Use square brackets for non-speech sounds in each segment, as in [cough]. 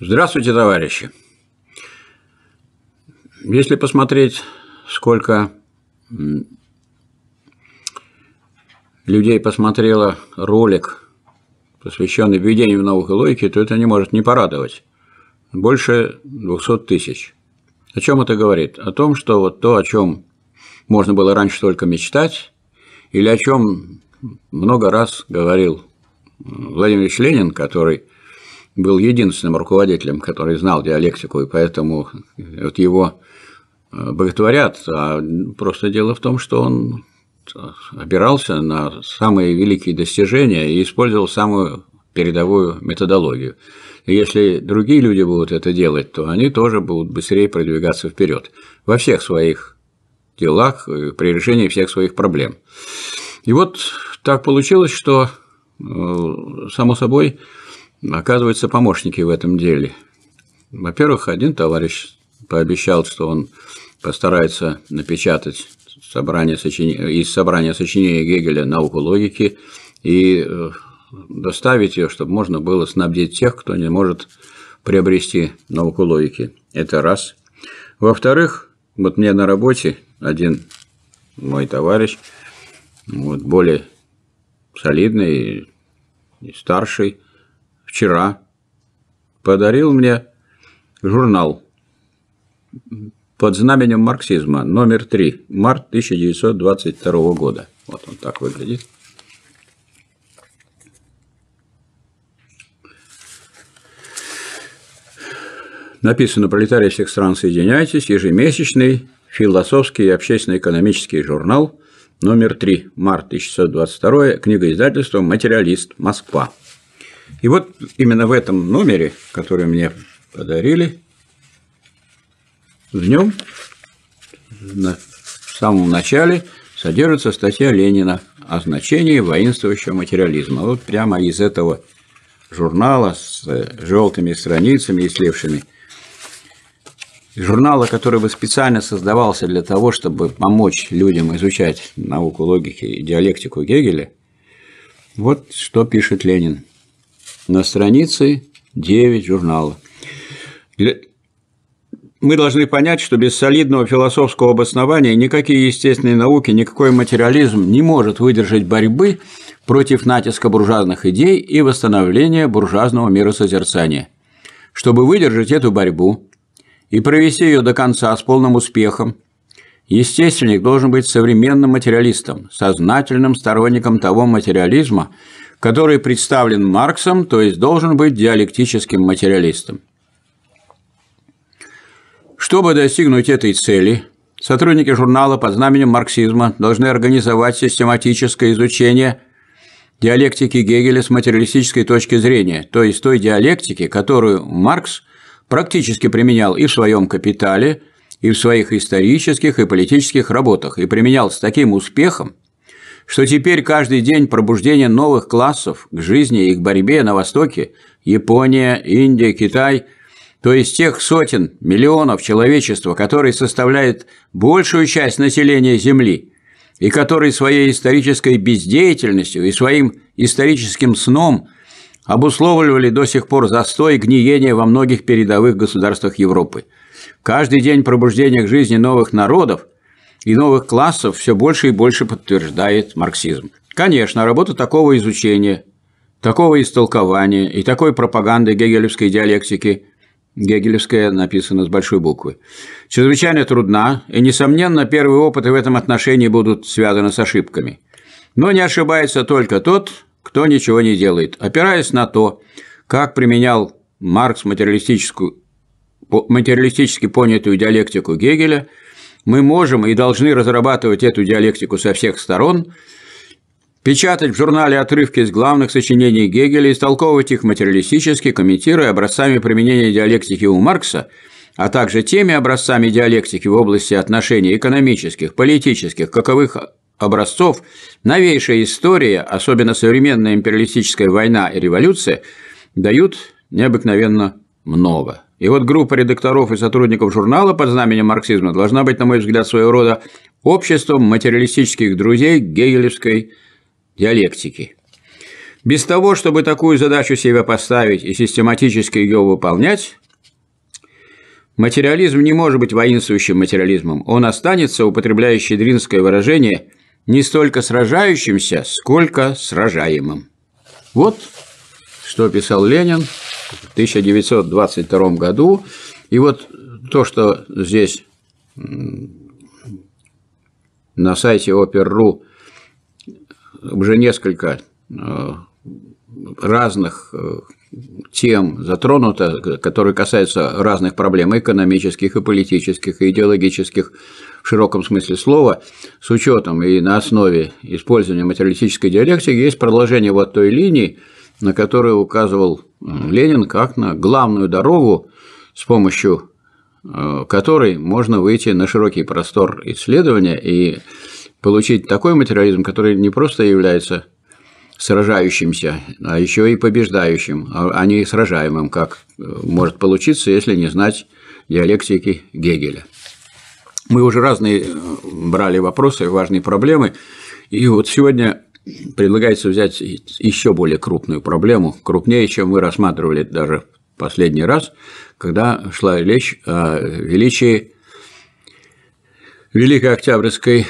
Здравствуйте, товарищи! Если посмотреть, сколько людей посмотрело ролик, посвященный введению в науку то это не может не порадовать. Больше 200 тысяч. О чем это говорит? О том, что вот то, о чем можно было раньше только мечтать, или о чем много раз говорил э, Владимир Ильич Ленин, который – был единственным руководителем, который знал диалектику, и поэтому э, вот его э, боготворят. А просто дело в том, что он э, опирался на самые великие достижения и использовал самую передовую методологию. И если другие люди будут это делать, то они тоже будут быстрее продвигаться вперед во всех своих делах, при решении всех своих проблем. И вот так получилось, что, само собой, Оказывается, помощники в этом деле. Во-первых, один товарищ пообещал, что он постарается напечатать собрание сочинения, из собрания сочинения Гегеля «Науку логики» и э, доставить ее, чтобы можно было снабдить тех, кто не может приобрести науку логики. Это раз. Во-вторых, вот мне на работе один мой товарищ, вот более солидный и старший, вчера подарил мне журнал под знаменем марксизма, номер 3, март 1922 года. Вот он так выглядит. Написано «Пролетарии всех стран, соединяйтесь», ежемесячный философский и общественно-экономический журнал, номер 3, март 1922, книга издательства «Материалист. Москва». И вот именно в этом номере, который мне подарили, в нем в самом начале содержится статья Ленина о значении воинствующего материализма. Вот прямо из этого журнала с э, желтыми страницами и слевшими. Журнала, который бы специально создавался для того, чтобы помочь людям изучать науку логики и диалектику Гегеля. Вот что пишет Ленин на странице 9 журнала. Мы должны понять, что без солидного философского обоснования никакие естественные науки, никакой материализм не может выдержать борьбы против натиска буржуазных идей и восстановления буржуазного миросозерцания. Чтобы выдержать эту борьбу и провести ее до конца с полным успехом, естественник должен быть современным материалистом, сознательным сторонником того материализма, который представлен Марксом, то есть должен быть диалектическим материалистом. Чтобы достигнуть этой цели, сотрудники журнала под знаменем марксизма должны организовать систематическое изучение диалектики Гегеля с материалистической точки зрения, то есть той диалектики, которую Маркс практически применял и в своем «Капитале», и в своих исторических и политических работах, и применял с таким успехом – что теперь каждый день пробуждения новых классов к жизни и к борьбе на Востоке – Япония, Индия, Китай – то есть тех сотен, миллионов человечества, которые составляют большую часть населения Земли, и которые своей исторической бездеятельностью и своим историческим сном обусловливали до сих пор застой и гниение во многих передовых государствах Европы. Каждый день пробуждения к жизни новых народов – и новых классов все больше и больше подтверждает марксизм. Конечно, работа такого изучения, такого истолкования и такой пропаганды гегелевской диалектики – Гегелевская написана с большой буквы. Чрезвычайно трудна, и, несомненно, первые опыты в этом отношении будут связаны с ошибками. Но не ошибается только тот, кто ничего не делает. Опираясь на то, как применял Маркс материалистическую, материалистически понятую диалектику Гегеля – мы можем и должны разрабатывать эту диалектику со всех сторон, печатать в журнале отрывки из главных сочинений Гегеля, истолковывать их материалистически, комментируя образцами применения диалектики у Маркса, а также теми образцами диалектики в области отношений экономических, политических, каковых образцов новейшая история, особенно современная империалистическая война и революция, дают необыкновенно много. И вот группа редакторов и сотрудников журнала под знаменем марксизма должна быть, на мой взгляд, своего рода обществом материалистических друзей гегелевской диалектики. Без того, чтобы такую задачу себе поставить и систематически ее выполнять, материализм не может быть воинствующим материализмом. Он останется, употребляя щедринское выражение, не столько сражающимся, сколько сражаемым. Вот что писал Ленин в 1922 году. И вот то, что здесь на сайте Opera.ru уже несколько э, разных э, тем затронуто, которые касаются разных проблем экономических и политических, и идеологических в широком смысле слова, с учетом и на основе использования материалистической диалектики, есть продолжение вот той линии, на которое указывал Ленин как на главную дорогу, с помощью э, которой можно выйти на широкий простор исследования и получить такой материализм, который не просто является сражающимся, а еще и побеждающим, а, а не сражаемым, как э, может получиться, если не знать диалектики Гегеля. Мы уже разные э, брали вопросы, важные проблемы, и вот сегодня предлагается взять еще более крупную проблему, крупнее, чем мы рассматривали даже последний раз, когда шла речь о величии Великой Октябрьской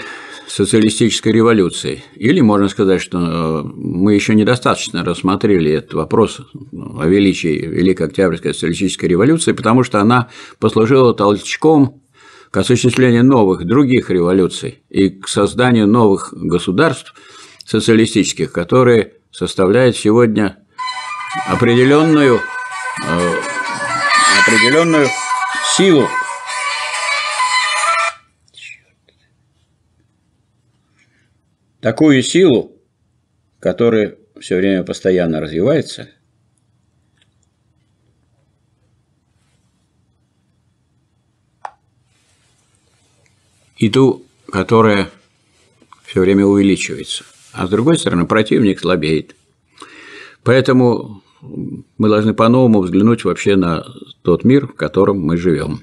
социалистической революции. Или можно сказать, что э, мы еще недостаточно рассмотрели этот вопрос о величии Великой Октябрьской социалистической революции, потому что она послужила толчком к осуществлению новых, других революций и к созданию новых государств – социалистических, которые составляют сегодня определенную, э, определенную силу. Такую силу, которая все время постоянно развивается – и ту, которая все время увеличивается – а с другой стороны противник слабеет. Поэтому мы должны по-новому взглянуть вообще на тот мир, в котором мы живем.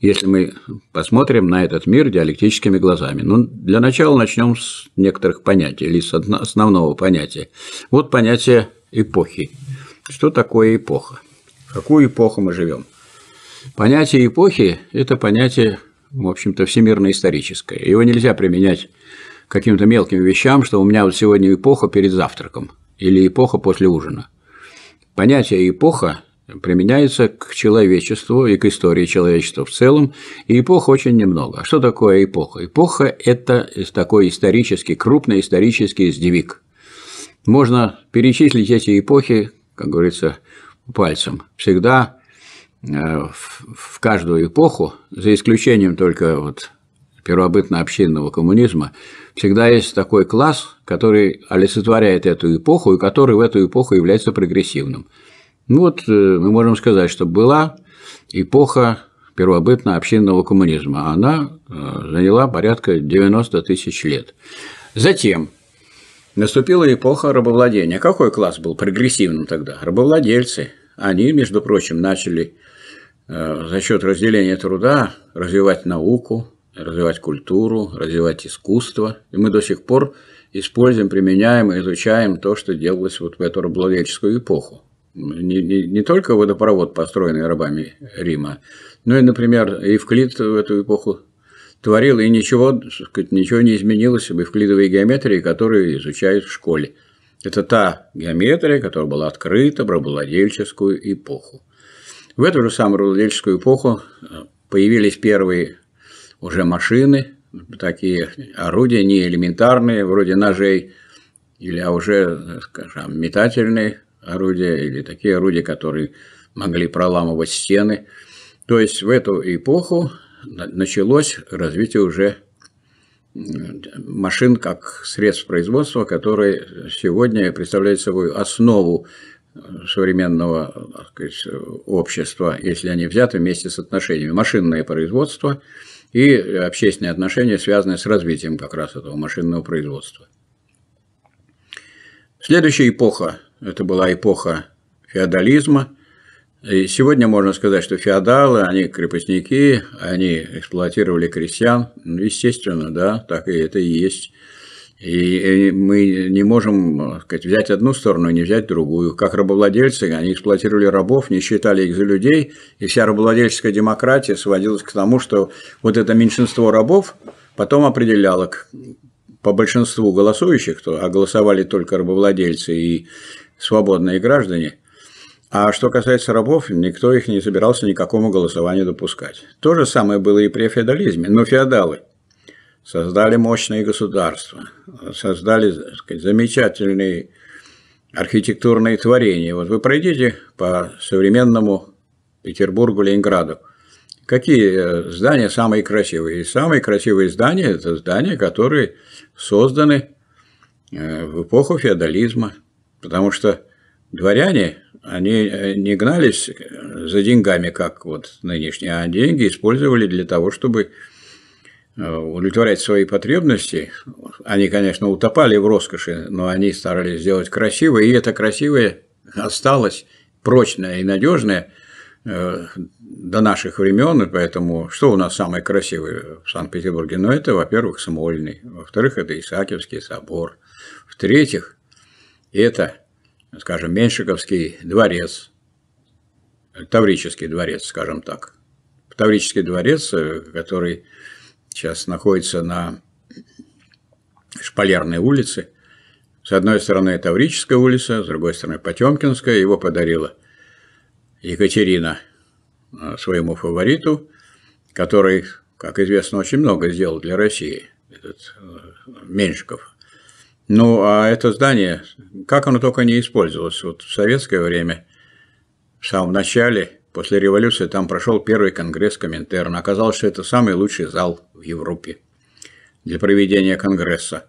Если мы посмотрим на этот мир диалектическими глазами. Ну, для начала начнем с некоторых понятий или с основного понятия. Вот понятие эпохи. Что такое эпоха? В какую эпоху мы живем? Понятие эпохи – это понятие, в общем-то, всемирно-историческое. Его нельзя применять каким-то мелким вещам, что у меня вот сегодня эпоха перед завтраком или эпоха после ужина. Понятие «эпоха» применяется к человечеству и к истории человечества в целом, и эпох очень немного. А что такое эпоха? Эпоха – это такой исторический, крупный исторический сдвиг. Можно перечислить эти эпохи, как говорится, пальцем. Всегда э, в каждую эпоху, за исключением только вот первобытно-общинного коммунизма, Всегда есть такой класс, который олицетворяет эту эпоху и который в эту эпоху является прогрессивным. Ну вот э, мы можем сказать, что была эпоха первобытно-общинного коммунизма. Она э, заняла порядка 90 тысяч лет. Затем наступила эпоха рабовладения. Какой класс был прогрессивным тогда? Рабовладельцы. Они, между прочим, начали э, за счет разделения труда развивать науку, развивать культуру, развивать искусство. И мы до сих пор используем, применяем и изучаем то, что делалось вот в эту рабовладельческую эпоху. Не, не, не только водопровод, построенный рабами Рима, но и, например, Евклид в эту эпоху творил, и ничего, сказать, ничего не изменилось в евклидовой геометрии, которую изучают в школе. Это та геометрия, которая была открыта в рабовладельческую эпоху. В эту же самую рабовладельческую эпоху э, появились первые уже машины, такие орудия не элементарные, вроде ножей, или, а уже, скажем, метательные орудия, или такие орудия, которые могли проламывать стены. То есть в эту эпоху началось развитие уже машин как средств производства, которые сегодня представляют собой основу современного сказать, общества, если они взяты вместе с отношениями. Машинное производство – и общественные отношения, связанные с развитием как раз этого машинного производства. Следующая эпоха, это была эпоха феодализма. И сегодня можно сказать, что феодалы, они крепостники, они эксплуатировали крестьян. Ну, естественно, да, так и это и есть и э, мы не можем э, сказать, взять одну сторону и не взять другую. Как рабовладельцы, они эксплуатировали рабов, не считали их за людей, и вся рабовладельческая демократия сводилась к тому, что вот это меньшинство рабов потом определяло по большинству голосующих, кто, а голосовали только рабовладельцы и свободные граждане – а что касается рабов, никто их не собирался никакому голосованию допускать. То же самое было и при феодализме, но феодалы создали мощные государства, создали сказать, замечательные архитектурные творения. Вот вы пройдите по современному Петербургу, Ленинграду. Какие э, здания самые красивые? И самые красивые здания – это здания, которые созданы э, в эпоху феодализма, потому что дворяне, они э, не гнались за деньгами, как вот нынешние, а деньги использовали для того, чтобы удовлетворять свои потребности. Они, конечно, утопали в роскоши, но они старались сделать красивое, и это красивое осталось прочное и надежное э, до наших времен, и поэтому что у нас самое красивое в Санкт-Петербурге? Ну, это, во-первых, Смольный, во-вторых, это Исаакиевский собор, в-третьих, это, скажем, Меньшиковский дворец, Таврический дворец, скажем так. Таврический дворец, э, который сейчас находится на Шпалерной улице. С одной стороны Таврическая улица, с другой стороны Потемкинская. Его подарила Екатерина э, своему фавориту, который, как известно, очень много сделал для России, этот э, Меньшиков. Ну, а это здание, как оно только не использовалось. Вот в советское время, в самом начале – После революции там прошел первый конгресс Коминтерна. Оказалось, что это самый лучший зал в Европе для проведения конгресса.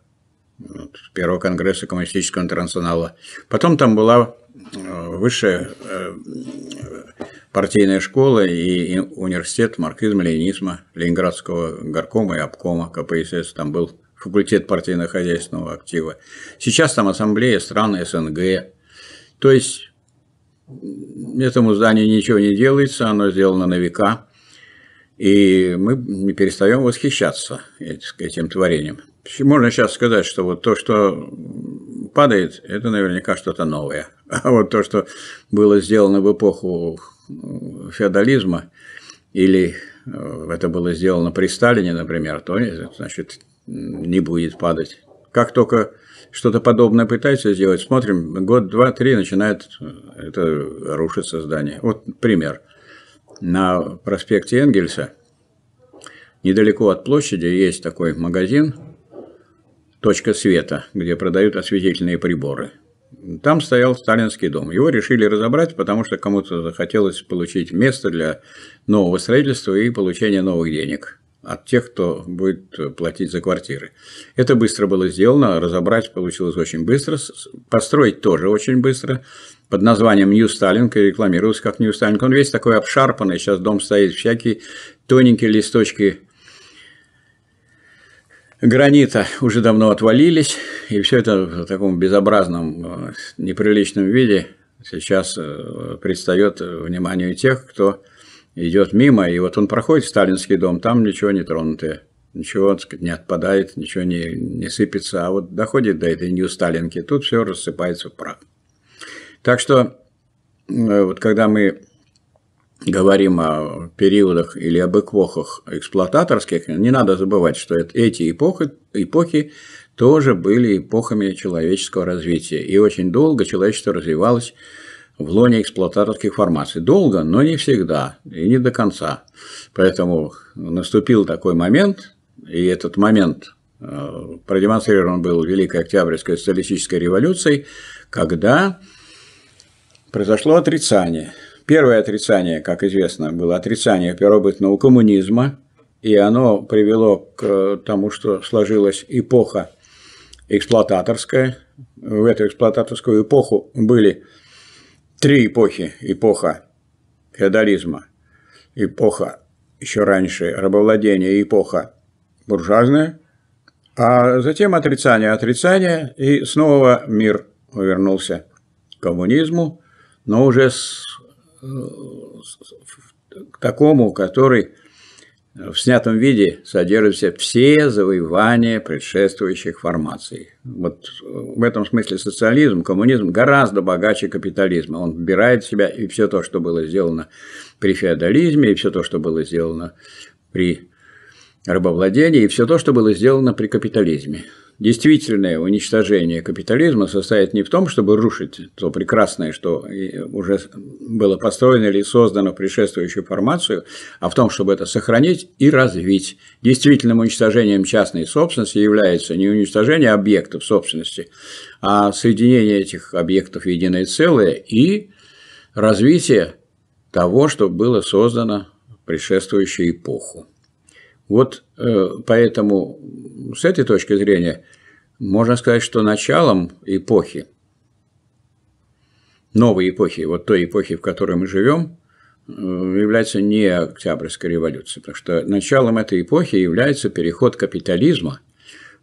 Вот, первого конгресса Коммунистического интернационала. Потом там была э, высшая э, партийная школа и университет марксизма-ленинизма Ленинградского горкома и обкома КПСС. Там был факультет партийно-хозяйственного актива. Сейчас там ассамблея стран СНГ. То есть Этому зданию ничего не делается, оно сделано на века. И мы не перестаем восхищаться этим творением. Можно сейчас сказать, что вот то, что падает, это наверняка что-то новое. [laughs] А вот то, что было сделано в эпоху феодализма, или э, это было сделано при Сталине, например, то, значит, не будет падать. Как только что-то подобное пытаются сделать. Смотрим, год, два, три начинает э, это рушиться здание. Вот пример. На проспекте Энгельса, недалеко от площади, есть такой магазин «Точка света», где продают осветительные приборы. Там стоял сталинский дом. Его решили разобрать, потому что кому-то захотелось получить место для нового строительства и получения новых денег от тех, кто будет платить за квартиры. Это быстро было сделано, разобрать получилось очень быстро, построить тоже очень быстро. Под названием «Нью Сталинг» и рекламировался как «Нью Сталинг». Он весь такой обшарпанный, сейчас дом стоит, всякие тоненькие листочки гранита уже давно отвалились, и все это в таком безобразном, э, неприличном виде сейчас э, предстает вниманию тех, кто идет мимо, и вот он проходит в сталинский дом, там ничего не тронутое. Ничего, так сказать, не отпадает, ничего не, не сыпется. А вот доходит до этой Нью-Сталинки, тут все рассыпается в прах. Так что, э, вот когда мы говорим о периодах или об эпохах эксплуататорских, не надо забывать, что эти эпохи, эпохи тоже были эпохами человеческого развития. И очень долго человечество развивалось в лоне эксплуататорских формаций. Долго, но не всегда и не до конца. Поэтому наступил такой момент, и этот момент э, продемонстрирован был Великой Октябрьской социалистической революцией, когда произошло отрицание. Первое отрицание, как известно, было отрицание первобытного коммунизма, и оно привело к э, тому, что сложилась эпоха эксплуататорская. В эту эксплуататорскую эпоху были Три эпохи. Эпоха феодализма, эпоха еще раньше рабовладения, эпоха буржуазная, а затем отрицание, отрицание, и снова мир вернулся к коммунизму, но уже с, э, с, к такому, который в снятом виде содержатся все завоевания предшествующих формаций. Вот э, в этом смысле социализм, коммунизм гораздо богаче капитализма. Он вбирает в себя и все то, что было сделано при феодализме, и все то, что было сделано при рабовладения и все то, что было сделано при капитализме. Действительное уничтожение капитализма состоит не в том, чтобы рушить то прекрасное, что э, уже было построено или создано в предшествующую формацию, а в том, чтобы это сохранить и развить. Действительным уничтожением частной собственности является не уничтожение объектов собственности, а соединение этих объектов в единое целое и развитие того, что было создано в предшествующую эпоху. Вот э, поэтому с этой точки зрения можно сказать, что началом эпохи, новой эпохи, вот той эпохи, в которой мы живем, э, является не Октябрьская революция, потому что началом этой эпохи является переход капитализма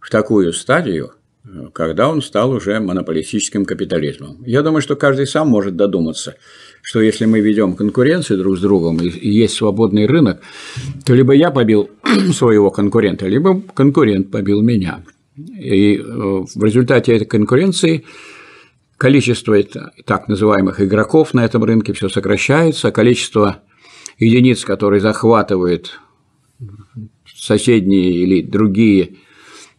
в такую стадию, э, когда он стал уже монополистическим капитализмом. Я думаю, что каждый сам может додуматься, что если мы ведем конкуренцию друг с другом и есть свободный рынок, то либо я побил [clears throat] своего конкурента, либо конкурент побил меня. И э, в результате этой конкуренции количество так называемых игроков на этом рынке все сокращается, количество единиц, которые захватывают соседние или другие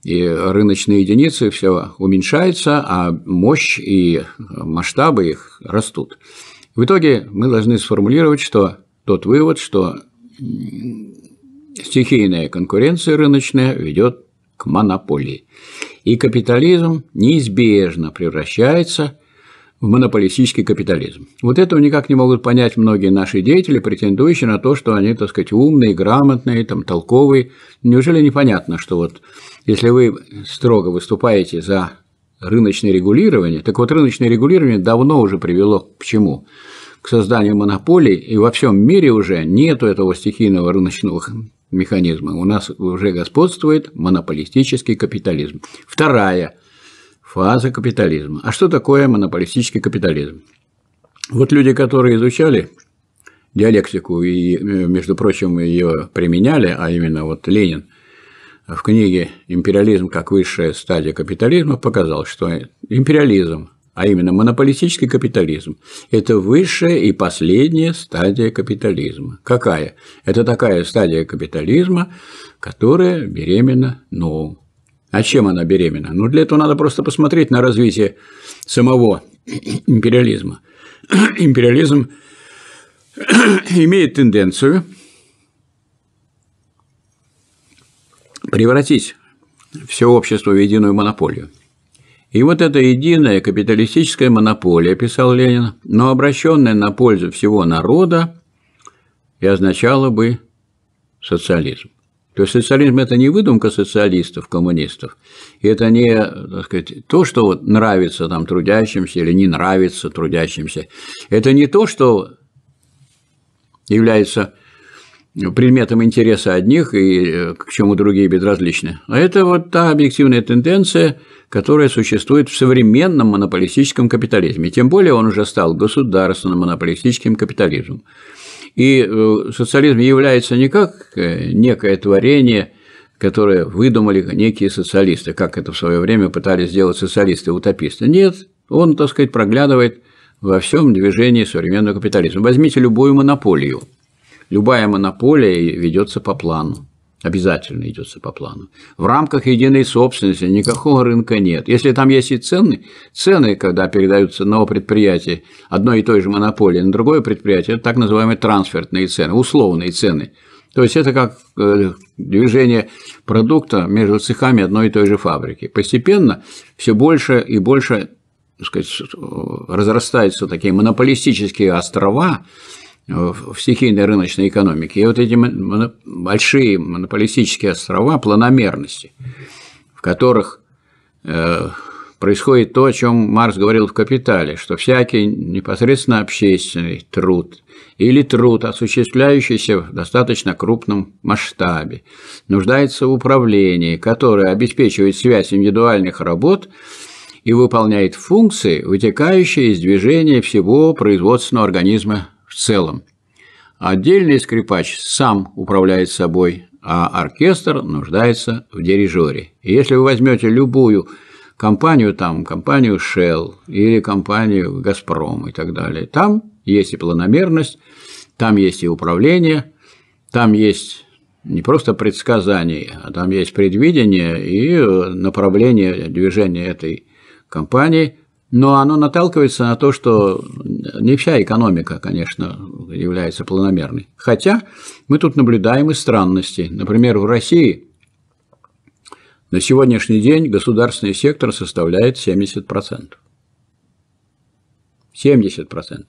и э, рыночные единицы все уменьшается, а мощь и масштабы их растут. В итоге мы должны сформулировать, что тот вывод, что стихийная конкуренция рыночная ведет к монополии. И капитализм неизбежно превращается в монополистический капитализм. Вот этого никак не могут понять многие наши деятели, претендующие на то, что они, так сказать, умные, грамотные, там, толковые. Неужели непонятно, что вот если вы строго выступаете за рыночное регулирование. Так вот, рыночное регулирование давно уже привело к чему? К созданию монополий, и во всем мире уже нету этого стихийного рыночного [laughs] механизма. У нас уже господствует монополистический капитализм. Вторая фаза капитализма. А что такое монополистический капитализм? Вот люди, которые изучали диалектику и, э, между прочим, ее применяли, а именно вот Ленин – в книге «Империализм как высшая стадия капитализма» показал, что империализм, а именно монополистический капитализм, это высшая и последняя стадия капитализма. Какая? Это такая стадия капитализма, которая беременна новым. А чем она беременна? Ну, для этого надо просто посмотреть на развитие самого империализма. [clears throat] Империализм имеет тенденцию – превратить все общество в единую монополию. И вот эта единая капиталистическая монополия, писал Ленин, но обращенная на пользу всего народа, и означала бы социализм. То есть социализм – это не выдумка социалистов, коммунистов, и это не так сказать, то, что вот нравится там, трудящимся или не нравится трудящимся. Это не то, что является предметом интереса одних и э, к чему другие безразличны. А это вот та объективная тенденция, которая существует в современном монополистическом капитализме. Тем более он уже стал государственным монополистическим капитализмом. И э, социализм является не как э, некое творение, которое выдумали некие социалисты, как это в свое время пытались сделать социалисты-утописты. Нет, он, так сказать, проглядывает во всем движении современного капитализма. Возьмите любую монополию – Любая монополия ведется по плану. Обязательно идется по плану. В рамках единой собственности никакого рынка нет. Если там есть и цены, цены, когда передаются одного предприятия, одной и той же монополии на другое предприятие, это так называемые трансфертные цены, условные цены. То есть это как э, движение продукта между цехами одной и той же фабрики. Постепенно все больше и больше сказать, э, разрастаются такие монополистические острова, в стихийной рыночной экономике. И вот эти большие монополистические острова планомерности, в которых э, происходит то, о чем Маркс говорил в «Капитале», что всякий непосредственно общественный труд или труд, осуществляющийся в достаточно крупном масштабе, нуждается в управлении, которое обеспечивает связь индивидуальных работ и выполняет функции, вытекающие из движения всего производственного организма в целом. Отдельный скрипач сам управляет собой, а оркестр нуждается в дирижере. И если вы возьмете любую компанию, там, компанию Shell или компанию Газпром и так далее, там есть и планомерность, там есть и управление, там есть не просто предсказание, а там есть предвидение и направление движения этой компании – но оно наталкивается на то, что не вся экономика, конечно, является планомерной. Хотя мы тут наблюдаем и странности. Например, в России на сегодняшний день государственный сектор составляет 70%. 70%.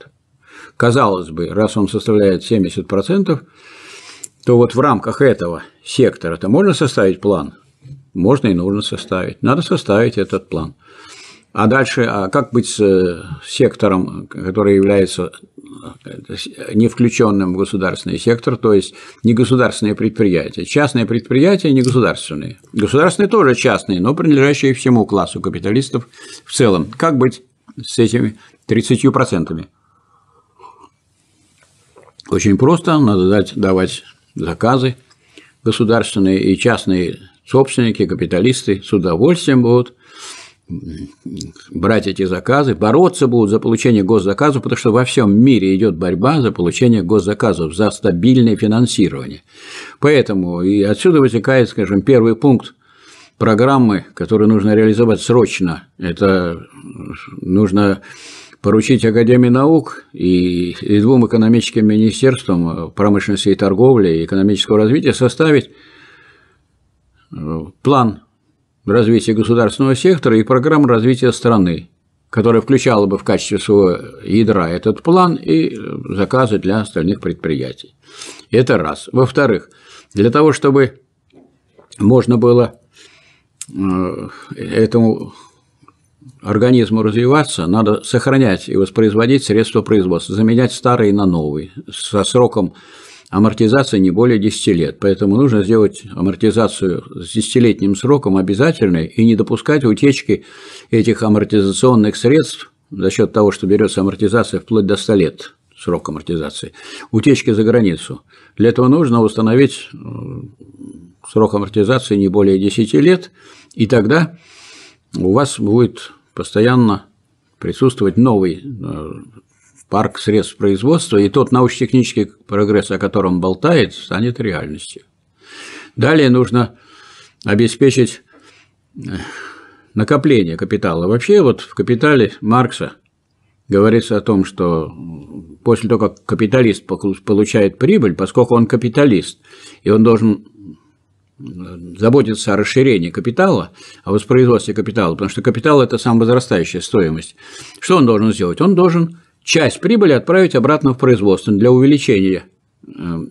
Казалось бы, раз он составляет 70%, то вот в рамках этого сектора-то можно составить план? Можно и нужно составить. Надо составить этот план. А дальше, а как быть с э, сектором, который является э, не включенным в государственный сектор, то есть не государственные предприятия. Частные предприятия не государственные. Государственные тоже частные, но принадлежащие всему классу капиталистов в целом. Как быть с этими 30%? Очень просто, надо дать, давать заказы. Государственные и частные собственники, капиталисты с удовольствием будут – брать эти заказы, бороться будут за получение госзаказов, потому что во всем мире идет борьба за получение госзаказов, за стабильное финансирование. Поэтому и отсюда вытекает, скажем, первый пункт программы, который нужно реализовать срочно. Это нужно поручить Академии наук и, и двум экономическим министерствам э, промышленности и торговли и экономического развития составить э, план развития государственного сектора и программ развития страны, которая включала бы в качестве своего ядра этот план и э, заказы для остальных предприятий. Это раз. Во-вторых, для того, чтобы можно было э, этому организму развиваться, надо сохранять и воспроизводить средства производства, заменять старые на новые, со сроком амортизация не более 10 лет. Поэтому нужно сделать амортизацию с 10-летним сроком обязательной и не допускать утечки этих амортизационных средств за счет того, что берется амортизация вплоть до 100 лет срок амортизации, утечки за границу. Для этого нужно установить э, срок амортизации не более 10 лет, и тогда у вас будет постоянно присутствовать новый э, парк средств производства, и тот научно-технический прогресс, о котором болтает, станет реальностью. Далее нужно обеспечить э, накопление капитала. Вообще вот в «Капитале» Маркса говорится о том, что после того, как капиталист получает прибыль, поскольку он капиталист, и он должен э, заботиться о расширении капитала, о воспроизводстве капитала, потому что капитал – это самовозрастающая стоимость. Что он должен сделать? Он должен часть прибыли отправить обратно в производство для увеличения эм,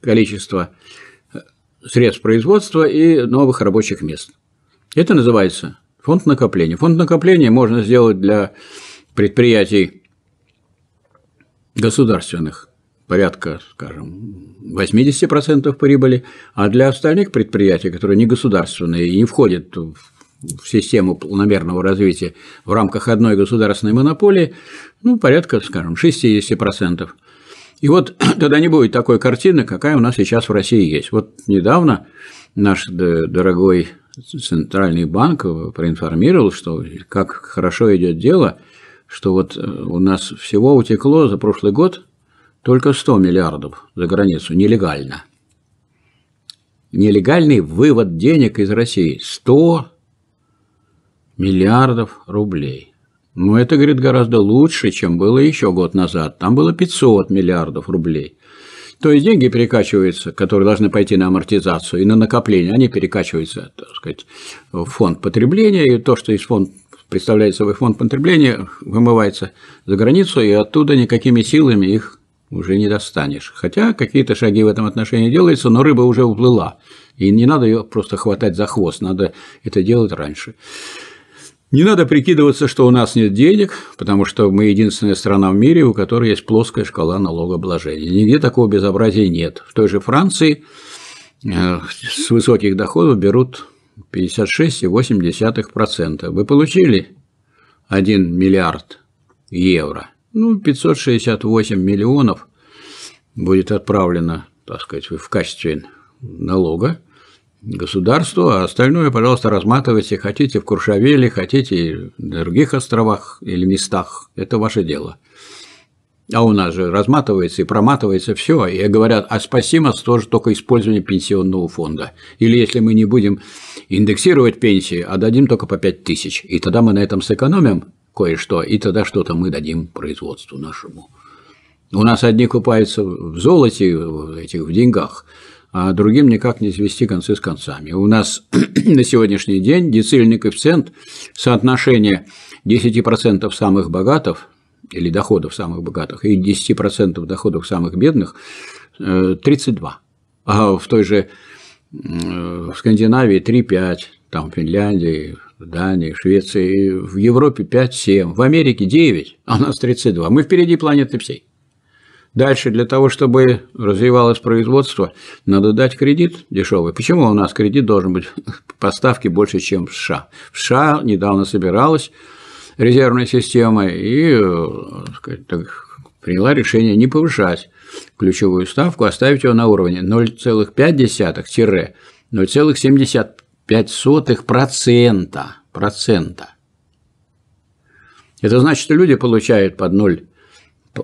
количества э, средств производства и новых рабочих мест. Это называется фонд накопления. Фонд накопления можно сделать для предприятий государственных порядка, скажем, 80% прибыли, а для остальных предприятий, которые не государственные и не входят в в систему планомерного развития в рамках одной государственной монополии, ну, порядка, скажем, 60%. И вот [clears throat] тогда не будет такой картины, какая у нас сейчас в России есть. Вот недавно наш дорогой Центральный банк проинформировал, что как хорошо идет дело, что вот э, у нас всего утекло за прошлый год только 100 миллиардов за границу нелегально. Нелегальный вывод денег из России 100 миллиардов рублей. Но это, говорит, гораздо лучше, чем было еще год назад. Там было 500 миллиардов рублей. То есть деньги перекачиваются, которые должны пойти на амортизацию и на накопление, они перекачиваются, так сказать, в фонд потребления, и то, что из фонда представляет собой фонд потребления, вымывается за границу, и оттуда никакими силами их уже не достанешь. Хотя какие-то шаги в этом отношении делаются, но рыба уже уплыла, и не надо ее просто хватать за хвост, надо это делать раньше. Не надо прикидываться, что у нас нет денег, потому что мы единственная страна в мире, у которой есть плоская шкала налогообложения. Нигде такого безобразия нет. В той же Франции э, с высоких доходов берут 56,8%. Вы получили 1 миллиард евро. Ну, 568 миллионов будет отправлено, так сказать, в качестве налога государству, а остальное, пожалуйста, разматывайте, хотите в Куршавеле, хотите в других островах или местах, это ваше дело. А у нас же разматывается и проматывается все, и говорят, а спасим нас тоже только использование пенсионного фонда. Или если мы не будем индексировать пенсии, а дадим только по 5 тысяч, и тогда мы на этом сэкономим кое-что, и тогда что-то мы дадим производству нашему. У нас одни купаются в золоте, в, этих, в деньгах – а другим никак не свести концы с концами. У нас [clears throat] на сегодняшний день децильный коэффициент соотношения 10% самых богатых или доходов самых богатых и 10% доходов самых бедных 32. Э, а в той же в Скандинавии 3-5, там в Финляндии, в Дании, в Швеции, в Европе 5-7, в Америке 9, а у нас 32. Мы впереди планеты всей. Дальше для того, чтобы развивалось производство, надо дать кредит дешевый. Почему у нас кредит должен быть [laughs] по ставке больше, чем в США? В США недавно собиралась резервная система и э, сказать, так, приняла решение не повышать ключевую ставку, оставить а ее на уровне 0,5-0,75%. Процента. Это значит, что люди получают под 0,5%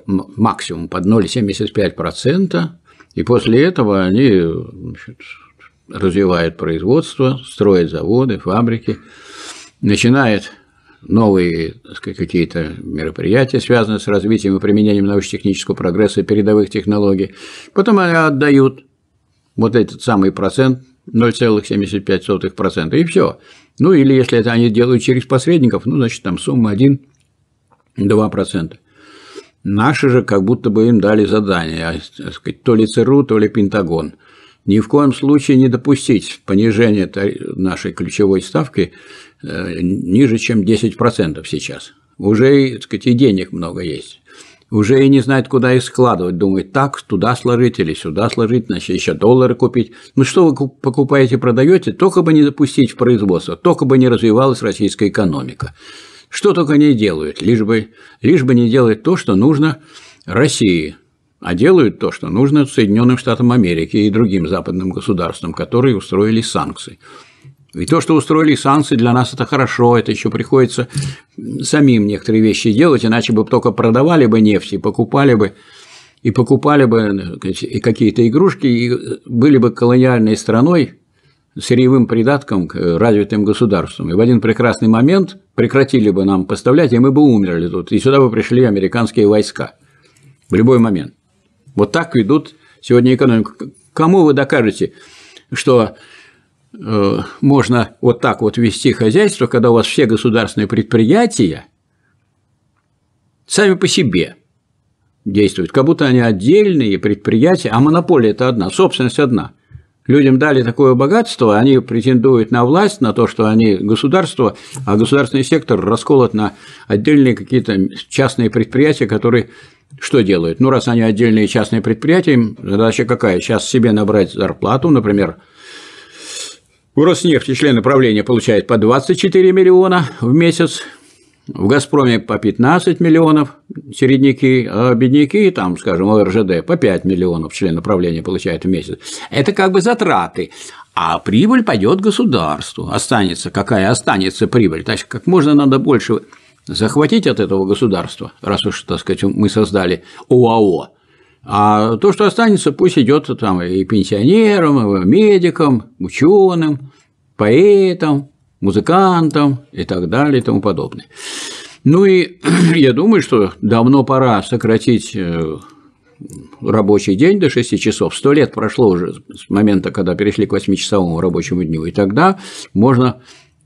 максимум под 0,75%, и после этого они значит, развивают производство, строят заводы, фабрики, начинают новые какие-то мероприятия, связанные с развитием и применением научно-технического прогресса и передовых технологий. Потом они отдают вот этот самый процент 0,75%, и все. Ну, или если это они делают через посредников, ну, значит, там сумма 1-2%. Наши же как будто бы им дали задание, а, сказать, то ли ЦРУ, то ли Пентагон. Ни в коем случае не допустить понижения нашей ключевой ставки э, ниже, чем 10% сейчас. Уже так сказать, и денег много есть. Уже и не знает, куда их складывать. Думает, так, туда сложить или сюда сложить, значит, еще доллары купить. Ну что вы покупаете, продаете, только бы не допустить в производство, только бы не развивалась российская экономика. Что только не делают, лишь бы, лишь бы не делать то, что нужно России, а делают то, что нужно Соединенным Штатам Америки и другим западным государствам, которые устроили санкции. И то, что устроили санкции, для нас это хорошо, это еще приходится самим некоторые вещи делать, иначе бы только продавали бы нефть и покупали бы и покупали бы и какие-то игрушки, и были бы колониальной страной, сырьевым придатком к э, развитым государствам. И в один прекрасный момент прекратили бы нам поставлять, и мы бы умерли тут. И сюда бы пришли американские войска. В любой момент. Вот так ведут сегодня экономику. Кому вы докажете, что э, можно вот так вот вести хозяйство, когда у вас все государственные предприятия сами по себе действуют, как будто они отдельные предприятия, а монополия это одна, собственность одна – людям дали такое богатство, они претендуют на власть, на то, что они государство, а государственный сектор расколот на отдельные какие-то частные предприятия, которые что делают? Ну, раз они отдельные частные предприятия, им задача какая? Сейчас себе набрать зарплату, например, у Роснефти члены правления получают по 24 миллиона в месяц, в «Газпроме» по 15 миллионов середняки, а бедняки, там, скажем, ОРЖД по 5 миллионов член направления получают в месяц. Это как бы затраты, а прибыль пойдет государству. Останется, какая останется прибыль. Так как можно надо больше захватить от этого государства, раз уж, так сказать, мы создали ОАО. А то, что останется, пусть идет там и пенсионерам, и медикам, ученым, поэтам, музыкантам и так далее и тому подобное. Ну и [clears throat] я думаю, что давно пора сократить э, рабочий день до 6 часов. Сто лет прошло уже с момента, когда перешли к 8-часовому рабочему дню, и тогда можно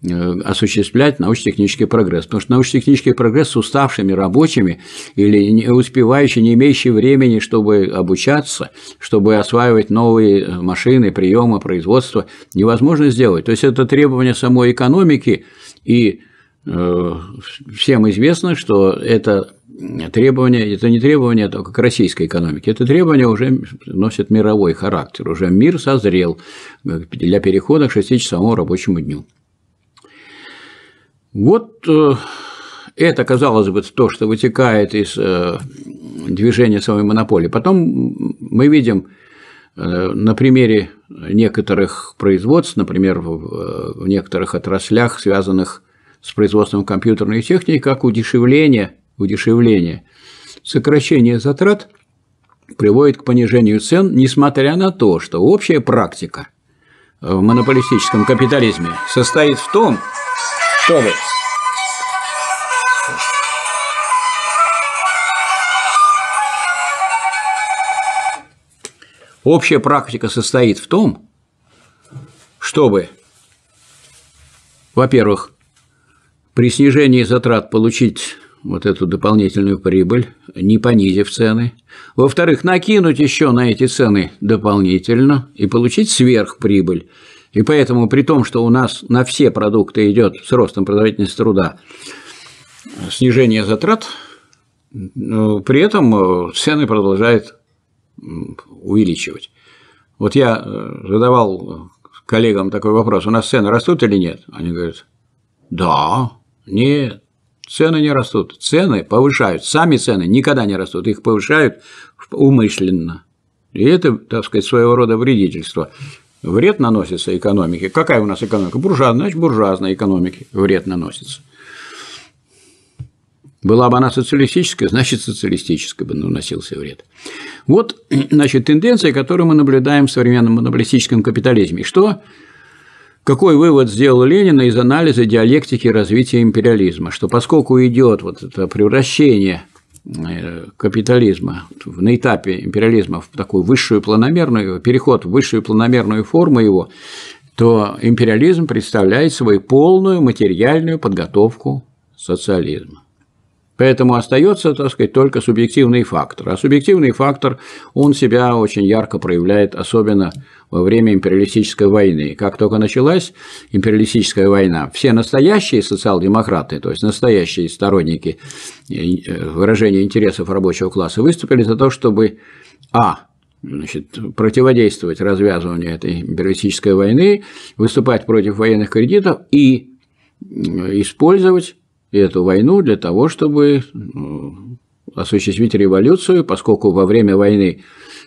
Э, осуществлять научно-технический прогресс. Потому что научно-технический прогресс с уставшими рабочими или не успевающими, не имеющими времени, чтобы обучаться, чтобы осваивать новые э, машины, приемы, производства невозможно сделать. То есть это требование самой экономики, и э, всем известно, что это требование, это не требование только к российской экономике, это требование уже носит мировой характер, уже мир созрел э, для перехода к 6-часовому рабочему дню. Вот э, это, казалось бы, то, что вытекает из э, движения самой монополии. Потом мы видим э, на примере некоторых производств, например, в некоторых отраслях, связанных с производством компьютерной техники, как удешевление, удешевление, сокращение затрат приводит к понижению цен, несмотря на то, что общая практика в монополистическом капитализме состоит в том, что вы? Общая практика состоит в том, чтобы, во-первых, при снижении затрат получить вот эту дополнительную прибыль, не понизив цены. Во-вторых, накинуть еще на эти цены дополнительно и получить сверхприбыль. И поэтому при том, что у нас на все продукты идет с ростом производительности труда снижение затрат, при этом э, цены продолжают увеличивать. Вот я э, задавал э, коллегам такой вопрос, у нас цены растут или нет? Они говорят, да, нет, цены не растут. Цены повышают, сами цены никогда не растут, их повышают умышленно. И это, так сказать, своего рода вредительство вред наносится экономике. Какая у нас экономика? Буржуазная, значит, буржуазной экономике вред наносится. Была бы она социалистическая, значит, социалистической бы наносился вред. Вот, значит, тенденция, которую мы наблюдаем в современном монополистическом капитализме. Что, какой вывод сделал Ленин из анализа диалектики развития империализма? Что поскольку идет вот это превращение – Э, капитализма, на этапе империализма в такую высшую планомерную, переход в высшую планомерную форму его, то империализм представляет собой полную материальную подготовку социализма. Поэтому остается, так сказать, только субъективный фактор. А субъективный фактор, он себя очень ярко проявляет, особенно во время империалистической войны. Как только началась империалистическая война, все настоящие социал-демократы, то есть настоящие сторонники э, выражения интересов рабочего класса, выступили за то, чтобы а значит, противодействовать развязыванию этой империалистической войны, выступать против военных кредитов и использовать эту войну для того, чтобы ну, осуществить революцию, поскольку во время войны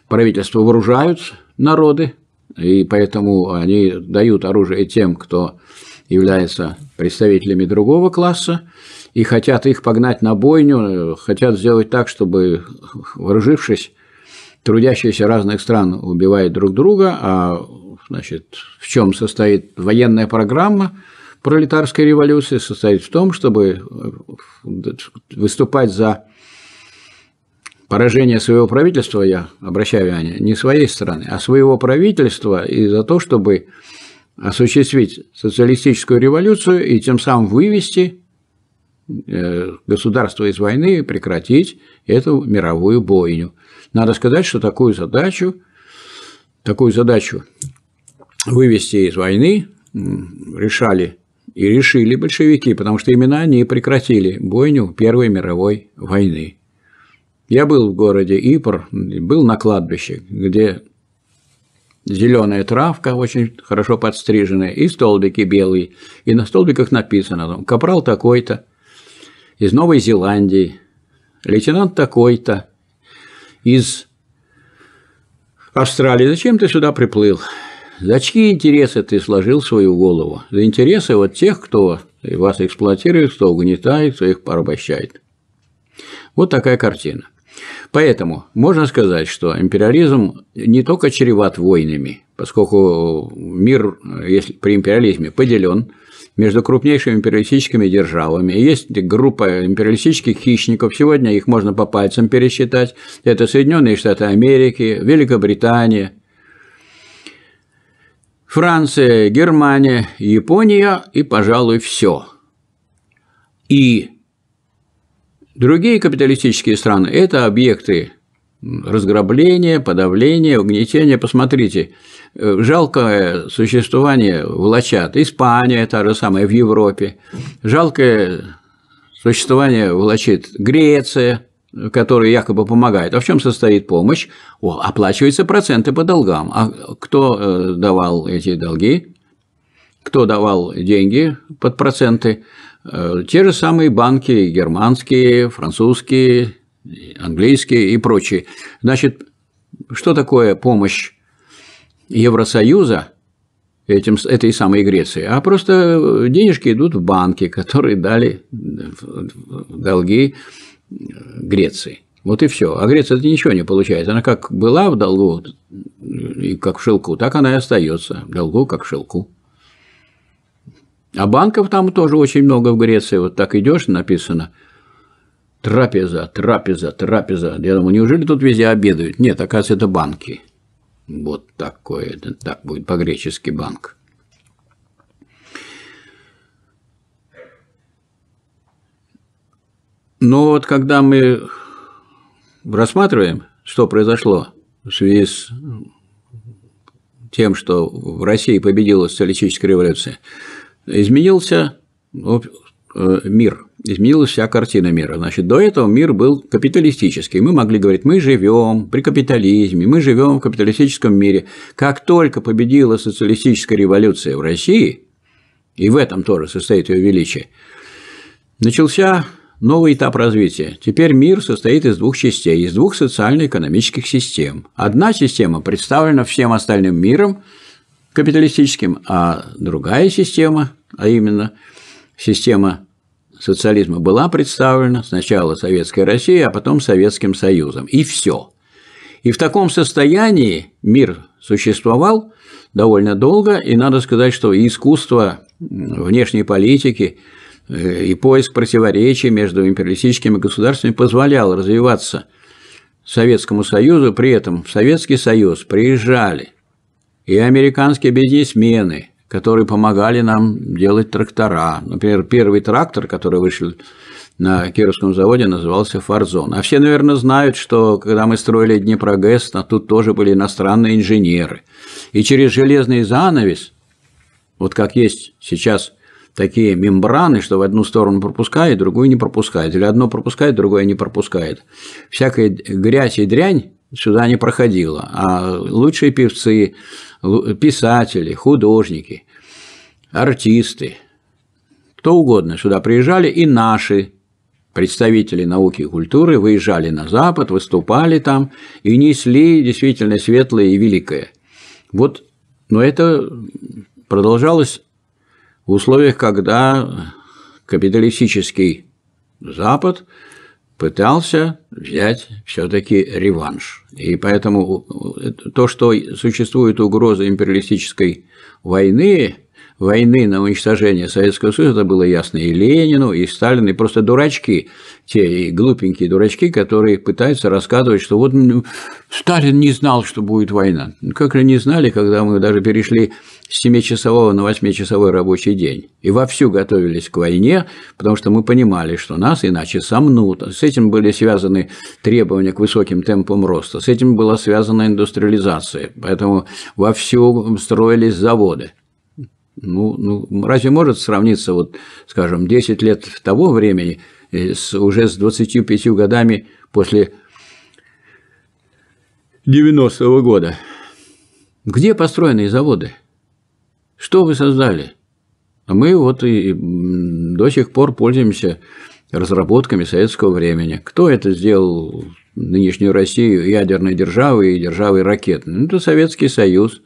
правительство вооружают народы, и поэтому они дают оружие тем, кто является представителями другого класса, и хотят их погнать на бойню, хотят сделать так, чтобы, вооружившись, трудящиеся разных стран убивают друг друга, а значит, в чем состоит военная программа – пролетарской революции состоит в том, чтобы э, выступать за поражение своего правительства, я обращаю внимание, не своей стороны, а своего правительства и за то, чтобы осуществить социалистическую революцию и тем самым вывести э, государство из войны и прекратить эту мировую бойню. Надо сказать, что такую задачу, такую задачу вывести из войны решали и решили большевики, потому что именно они прекратили бойню Первой мировой войны. Я был в городе Ипр, был на кладбище, где зеленая травка, очень хорошо подстриженная, и столбики белые. И на столбиках написано, там, ну, капрал такой-то, из Новой Зеландии, лейтенант такой-то, из Австралии. Зачем ты сюда приплыл? За чьи интересы ты сложил свою голову? За интересы вот тех, кто вас эксплуатирует, кто угнетает, кто их порабощает. Вот такая картина. Поэтому можно сказать, что империализм не только чреват войнами, поскольку мир если при империализме поделен между крупнейшими империалистическими державами. Есть группа империалистических хищников, сегодня их можно по пальцам пересчитать. Это Соединенные Штаты Америки, Великобритания – Франция, Германия, Япония и, пожалуй, все. И другие капиталистические страны – это объекты разграбления, подавления, угнетения. Посмотрите, э, жалкое существование влачат. Испания – та же самая в Европе. Жалкое существование влачит Греция, которые якобы помогают. А в чем состоит помощь? О, оплачиваются проценты по долгам. А кто э, давал эти долги? Кто давал деньги под проценты? Э, те же самые банки, германские, французские, английские и прочие. Значит, что такое помощь Евросоюза этим, этой самой Греции, а просто денежки идут в банки, которые дали э, долги Греции. Вот и все. А Греция это ничего не получает. Она как была в долгу и как в шелку, так она и остается. В долгу, как в шелку. А банков там тоже очень много в Греции. Вот так идешь, написано трапеза, трапеза, трапеза. Я думаю, неужели тут везде обедают? Нет, оказывается, это банки. Вот такое, так будет по-гречески банк. Но вот когда мы рассматриваем, что произошло в связи с тем, что в России победила социалистическая революция, изменился э, мир, изменилась вся картина мира. Значит, до этого мир был капиталистический. Мы могли говорить, мы живем при капитализме, мы живем в капиталистическом мире. Как только победила социалистическая революция в России, и в этом тоже состоит ее величие, начался Новый этап развития. Теперь мир состоит из двух частей, из двух социально-экономических систем. Одна система представлена всем остальным миром капиталистическим, а другая система, а именно система социализма была представлена сначала Советской Россией, а потом Советским Союзом. И все. И в таком состоянии мир существовал довольно долго, и надо сказать, что искусство внешней политики – Э, и поиск противоречий между империалистическими государствами позволял развиваться Советскому Союзу, при этом в Советский Союз приезжали и американские бизнесмены, которые помогали нам делать трактора. Например, первый трактор, который вышел на Кировском заводе, назывался «Фарзон». А все, наверное, знают, что когда мы строили Днепрогэс, тут тоже были иностранные инженеры. И через железный занавес, вот как есть сейчас – такие мембраны, что в одну сторону пропускает, другую не пропускает, или одно пропускает, другое не пропускает. Всякая грязь и дрянь сюда не проходила, а лучшие певцы, писатели, художники, артисты, кто угодно сюда приезжали, и наши представители науки и культуры выезжали на Запад, выступали там и несли действительно светлое и великое. Вот, но это продолжалось в условиях, когда капиталистический Запад пытался взять все-таки реванш. И поэтому э, то, что существует угроза империалистической войны, войны на уничтожение Советского Союза, это было ясно и Ленину, и Сталину, и просто дурачки, те и глупенькие дурачки, которые пытаются рассказывать, что вот ну, Сталин не знал, что будет война. Ну, как же не знали, когда мы даже перешли с 7-часового на 8-часовой рабочий день. И вовсю готовились к войне, потому что мы понимали, что нас иначе сомнут. С этим были связаны требования к высоким темпам роста, с этим была связана индустриализация. Поэтому вовсю строились заводы. Ну, ну, разве может сравниться, вот, скажем, 10 лет того времени э, с, уже с 25 годами после 90-го года? Где построены заводы? Что вы создали? А мы вот и до сих пор пользуемся разработками советского времени. Кто это сделал нынешнюю Россию ядерной державой и державой ракет? Ну, это Советский Союз.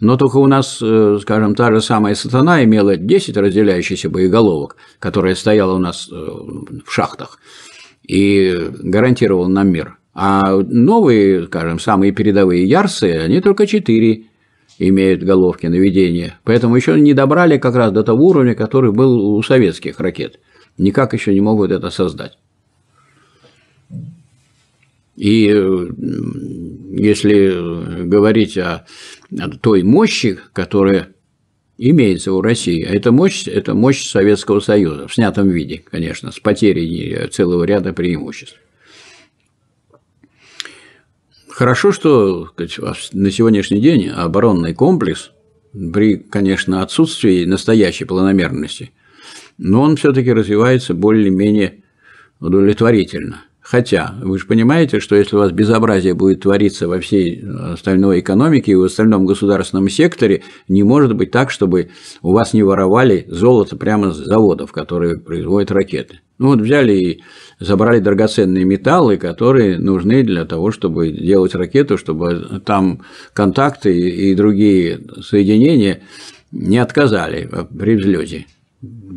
Но только у нас, э, скажем, та же самая сатана имела 10 разделяющихся боеголовок, которая стояла у нас э, в шахтах и гарантировала нам мир. А новые, скажем, самые передовые ярсы, они только 4 имеют головки наведения. Поэтому еще не добрали как раз до того уровня, который был у советских ракет. Никак еще не могут это создать. И э, если говорить о той мощи, которая имеется у России. А эта мощь – это мощь Советского Союза в снятом виде, конечно, с потерей целого ряда преимуществ. Хорошо, что на сегодняшний день оборонный комплекс при, конечно, отсутствии настоящей планомерности, но он все-таки развивается более-менее удовлетворительно – Хотя, вы же понимаете, что если у вас безобразие будет твориться во всей э, остальной экономике и в остальном государственном секторе, не может быть так, чтобы у вас не воровали золото прямо с заводов, которые производят ракеты. Ну вот взяли и забрали драгоценные металлы, которые нужны для того, чтобы делать ракету, чтобы там контакты и другие соединения не отказали при взлете,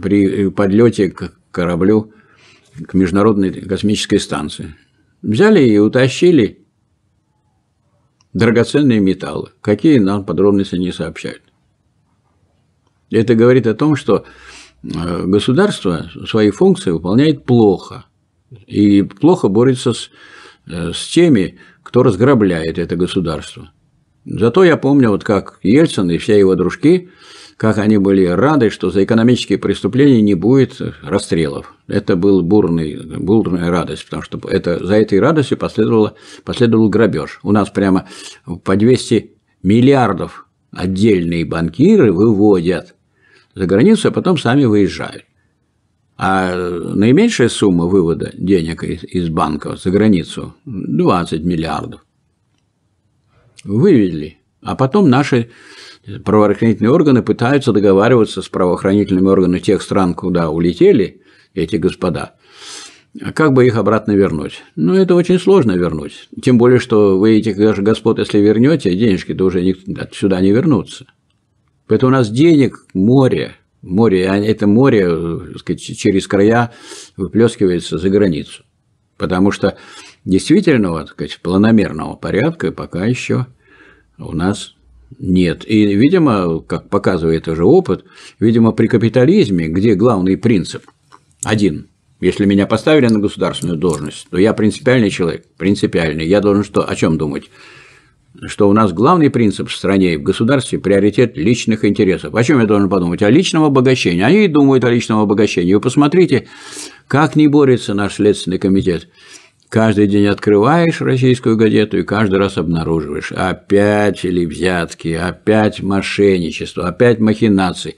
при э, подлете к кораблю к Международной космической станции. Взяли и утащили драгоценные металлы, какие нам подробности не сообщают. Это говорит о том, что э, государство свои функции выполняет плохо. И плохо борется с, э, с теми, кто разграбляет это государство. Зато я помню, вот как Ельцин и все его дружки – как они были рады, что за экономические преступления не будет расстрелов. Это был бурный, бурная радость, потому что это, за этой радостью последовало, последовал грабеж. У нас прямо по 200 миллиардов отдельные банкиры выводят за границу, а потом сами выезжают. А наименьшая сумма вывода денег из, из банков за границу – 20 миллиардов. Вывели. А потом наши правоохранительные органы пытаются договариваться с правоохранительными органами тех стран, куда улетели эти господа. А Как бы их обратно вернуть? Ну, это очень сложно вернуть. Тем более, что вы этих даже господ, если вернете, денежки-то уже сюда не вернутся. Поэтому у нас денег море, море, а это море сказать, через края выплескивается за границу. Потому что действительного, так сказать, планомерного порядка пока еще у нас нет. И, видимо, как показывает уже опыт, видимо, при капитализме, где главный принцип один – если меня поставили на государственную должность, то я принципиальный человек, принципиальный. Я должен что, о чем думать? Что у нас главный принцип в стране и в государстве – приоритет личных интересов. О чем я должен подумать? О личном обогащении. Они думают о личном обогащении. Вы посмотрите, как не борется наш Следственный комитет. Каждый день открываешь российскую газету и каждый раз обнаруживаешь. Опять или взятки, опять мошенничество, опять махинации.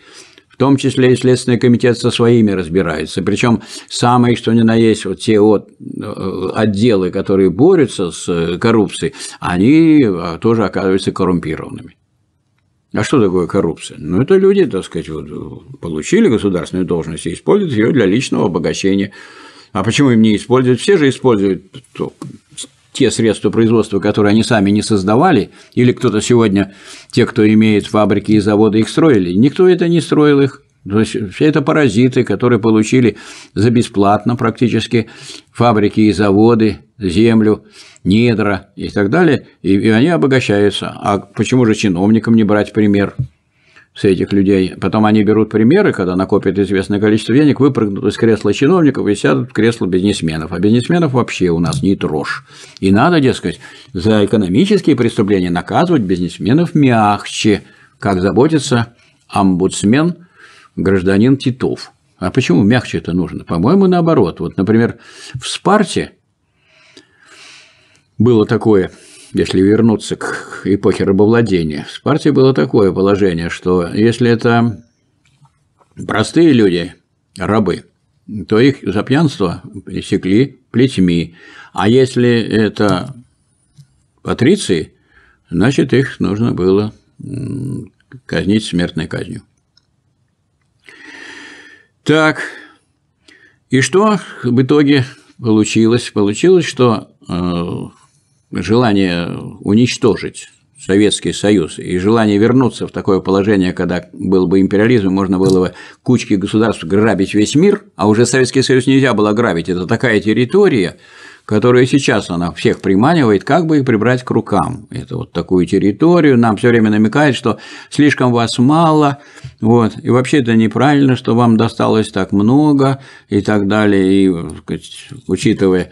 В том числе и Следственный комитет со своими разбирается. Причем самые, что ни на есть, вот те вот э, отделы, которые борются с э, коррупцией, они а, тоже оказываются коррумпированными. А что такое коррупция? Ну, это люди, так сказать, вот, получили государственную должность и используют ее для личного обогащения. А почему им не используют? Все же используют те средства производства, которые они сами не создавали, или кто-то сегодня, те, кто имеет фабрики и заводы, их строили. Никто это не строил их. То есть все это паразиты, которые получили за бесплатно практически фабрики и заводы, землю, недра и так далее, и, и они обогащаются. А почему же чиновникам не брать пример? с этих людей. Потом они берут примеры, когда накопят известное количество денег, выпрыгнут из кресла чиновников и сядут в кресло бизнесменов. А бизнесменов вообще у нас не трожь. И надо, дескать, за экономические преступления наказывать бизнесменов мягче, как заботится омбудсмен гражданин Титов. А почему мягче это нужно? По-моему, наоборот. Вот, например, в Спарте было такое – если вернуться к эпохе рабовладения, в Спарте было такое положение, что если это простые люди, рабы, то их за пьянство пресекли плетьми, а если это патриции, значит, их нужно было казнить смертной казнью. Так, и что в итоге получилось? Получилось, что э, желание уничтожить Советский Союз и желание вернуться в такое положение, когда был бы империализм, можно было бы кучки государств грабить весь мир, а уже Советский Союз нельзя было грабить. Это такая территория, которая сейчас она всех приманивает, как бы их прибрать к рукам. Это вот такую территорию, нам все время намекает, что слишком вас мало, вот, и вообще это неправильно, что вам досталось так много и так далее, и, так сказать, учитывая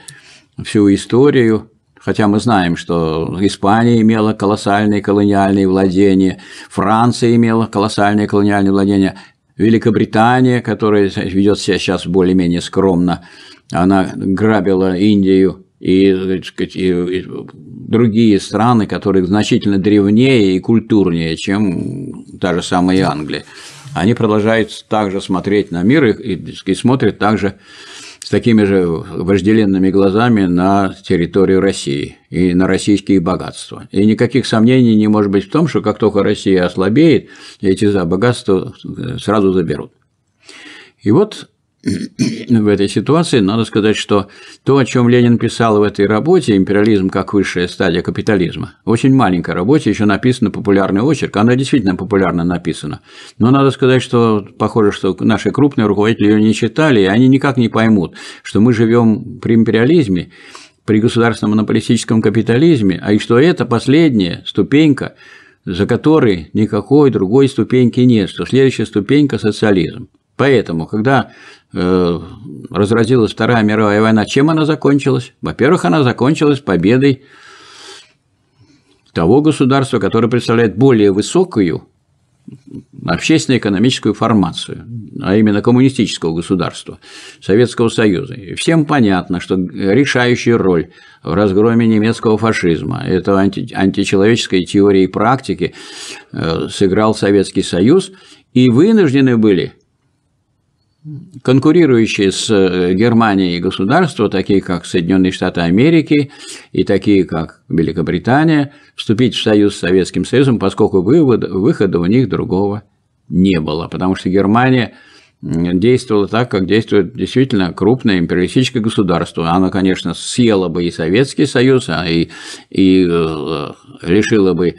всю историю, Хотя мы знаем, что Испания имела колоссальные колониальные владения, Франция имела колоссальные колониальные владения, Великобритания, которая ведет себя сейчас более-менее скромно, она грабила Индию и, и, и другие страны, которые значительно древнее и культурнее, чем та же самая Англия. Они продолжают также смотреть на мир и, и смотрят также с такими же вожделенными глазами на территорию России и на российские богатства. И никаких сомнений не может быть в том, что как только Россия ослабеет, эти богатства э, сразу заберут. И вот в этой ситуации, надо сказать, что то, о чем Ленин писал в этой работе «Империализм как высшая стадия капитализма», очень маленькая работа еще написана популярный очерк, она действительно популярно написана. Но надо сказать, что похоже, что наши крупные руководители ее не читали, и они никак не поймут, что мы живем при империализме, при государственном монополистическом капитализме, а и что это последняя ступенька, за которой никакой другой ступеньки нет, что следующая ступенька – социализм. Поэтому, когда Э, разразилась Вторая мировая война, чем она закончилась? Во-первых, она закончилась победой того государства, которое представляет более высокую общественно-экономическую формацию, а именно коммунистического государства, Советского Союза. И всем понятно, что решающую роль в разгроме немецкого фашизма, этого анти античеловеческой теории и практики, э, сыграл Советский Союз, и вынуждены были конкурирующие с э, Германией государства, такие как Соединенные Штаты Америки и такие как Великобритания, вступить в союз с Советским Союзом, поскольку вывода, выхода у них другого не было, потому что Германия действовала так, как действует действительно крупное империалистическое государство. Оно, конечно, съело бы и Советский Союз, а и, и лишило э, э, бы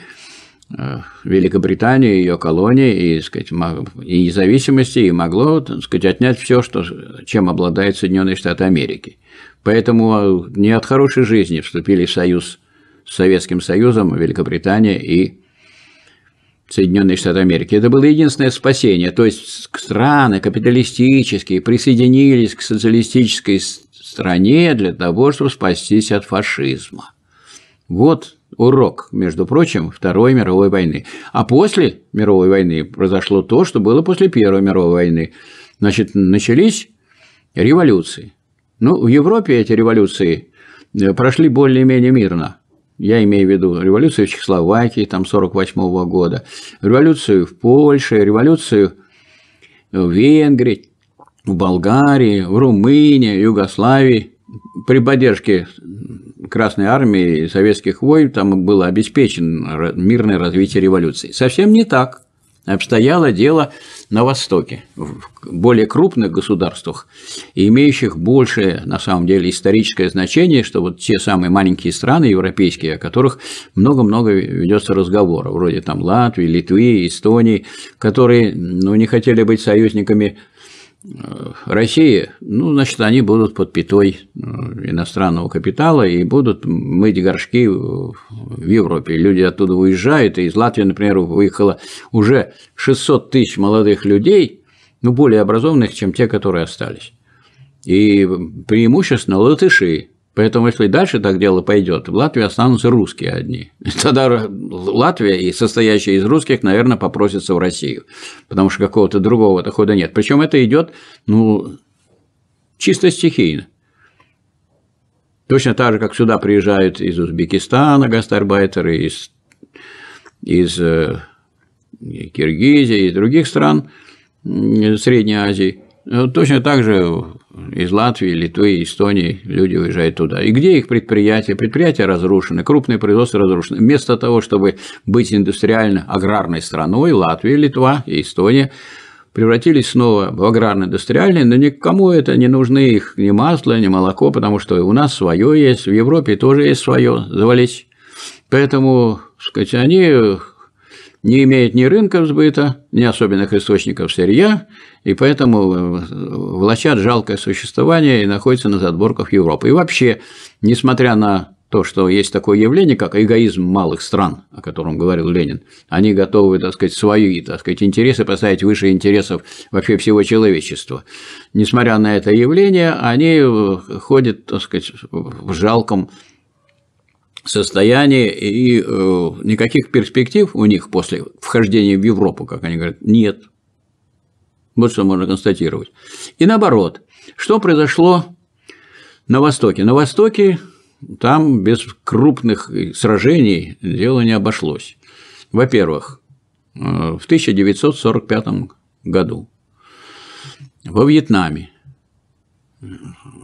Э, Великобритании, ее колонии и, сказать, и независимости, и могло, так сказать, отнять все, что, чем обладает Соединенные Штаты Америки. Поэтому э, не от хорошей жизни вступили в союз с Советским Союзом, Великобритания и Соединенные Штаты Америки. Это было единственное спасение. То есть страны капиталистические присоединились к социалистической стране для того, чтобы спастись от фашизма. Вот урок, между прочим, Второй мировой войны. А после мировой войны произошло то, что было после Первой мировой войны. Значит, начались революции. Ну, в Европе эти революции э, прошли более-менее мирно. Я имею в виду революцию в Чехословакии, там, 48 года, революцию в Польше, революцию в Венгрии, в Болгарии, в Румынии, Югославии при поддержке Красной Армии и советских войн там было обеспечено мирное развитие революции. Совсем не так обстояло дело на Востоке, в более крупных государствах, имеющих большее, на самом деле, историческое значение, что вот те самые маленькие страны европейские, о которых много-много ведется разговора, вроде там Латвии, Литвы, Эстонии, которые ну, не хотели быть союзниками Э, России, ну, значит, они будут под пятой э, иностранного капитала и будут мыть горшки в Европе. Люди оттуда уезжают, и из Латвии, например, выехало уже 600 тысяч молодых людей, ну, более образованных, чем те, которые остались. И преимущественно латыши, Поэтому, если дальше так дело пойдет, в Латвии останутся русские одни. [laughs] Тогда Латвия, и состоящая из русских, наверное, попросится в Россию, потому что какого-то другого дохода нет. Причем это идет, ну, чисто стихийно. Точно так же, как сюда приезжают из Узбекистана гастарбайтеры, из, из э, Киргизии, из других стран Средней Азии. Точно так же из Латвии, Литвы, Эстонии люди уезжают туда. И где их предприятия? Предприятия разрушены, крупные производства разрушены. Вместо того, чтобы быть индустриально-аграрной страной, Латвия, Литва и Эстония превратились снова в аграрно-индустриальные, но никому это не нужны их ни масло, ни молоко, потому что у нас свое есть, в Европе тоже есть свое, завалить. Поэтому, сказать, они не имеет ни рынков сбыта, ни особенных источников сырья, и поэтому э, влачат жалкое существование и находятся на задборках Европы. И вообще, несмотря на то, что есть такое явление, как эгоизм малых стран, о котором говорил Ленин. Они готовы, так сказать, свои, так сказать, интересы поставить выше интересов вообще всего человечества. Несмотря на это явление, они э, ходят, так сказать, в жалком состояние и э, никаких перспектив у них после вхождения в Европу, как они говорят, нет. Вот что можно констатировать. И наоборот, что произошло на Востоке? На Востоке там без крупных сражений дело не обошлось. Во-первых, э, в 1945 году во Вьетнаме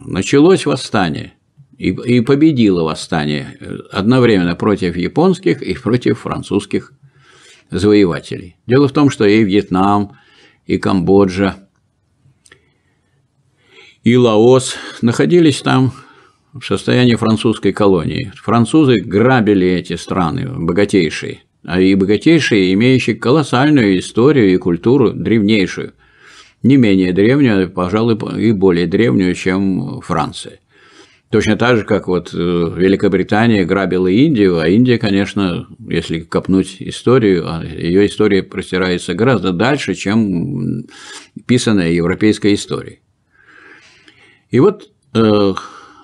началось восстание и, и победила восстание э, одновременно против японских и против французских завоевателей. Дело в том, что и Вьетнам, и Камбоджа, и Лаос находились там в состоянии французской колонии. Французы грабили эти страны, богатейшие, а и богатейшие, имеющие колоссальную историю и культуру, древнейшую, не менее древнюю, а, пожалуй, и более древнюю, чем Франция. Точно так же, как вот э, Великобритания грабила Индию, а Индия, конечно, если копнуть историю, а, ее история простирается гораздо дальше, чем писанная европейская история. И вот э,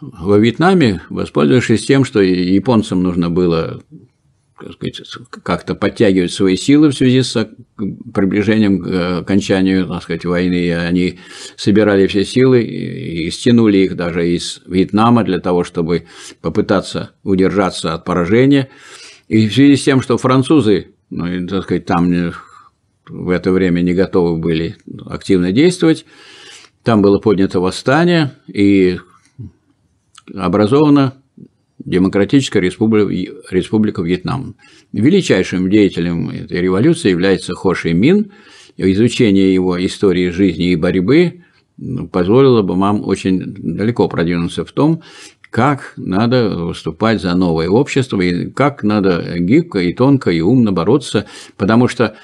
во Вьетнаме, воспользовавшись тем, что японцам нужно было как-то подтягивать свои силы в связи с э, приближением э, к окончанию, так сказать, войны. Они собирали все силы и стянули их даже из Вьетнама для того, чтобы попытаться удержаться от поражения. И в связи с тем, что французы, ну, и, так сказать, там э, в это время не готовы были активно действовать, там было поднято восстание и образовано Демократическая республика, республика Вьетнам. Величайшим деятелем этой революции является Хо Ши Мин. Изучение его истории жизни и борьбы ну, позволило бы нам очень далеко продвинуться в том, как надо выступать за новое общество, и как надо гибко и тонко и умно бороться, потому что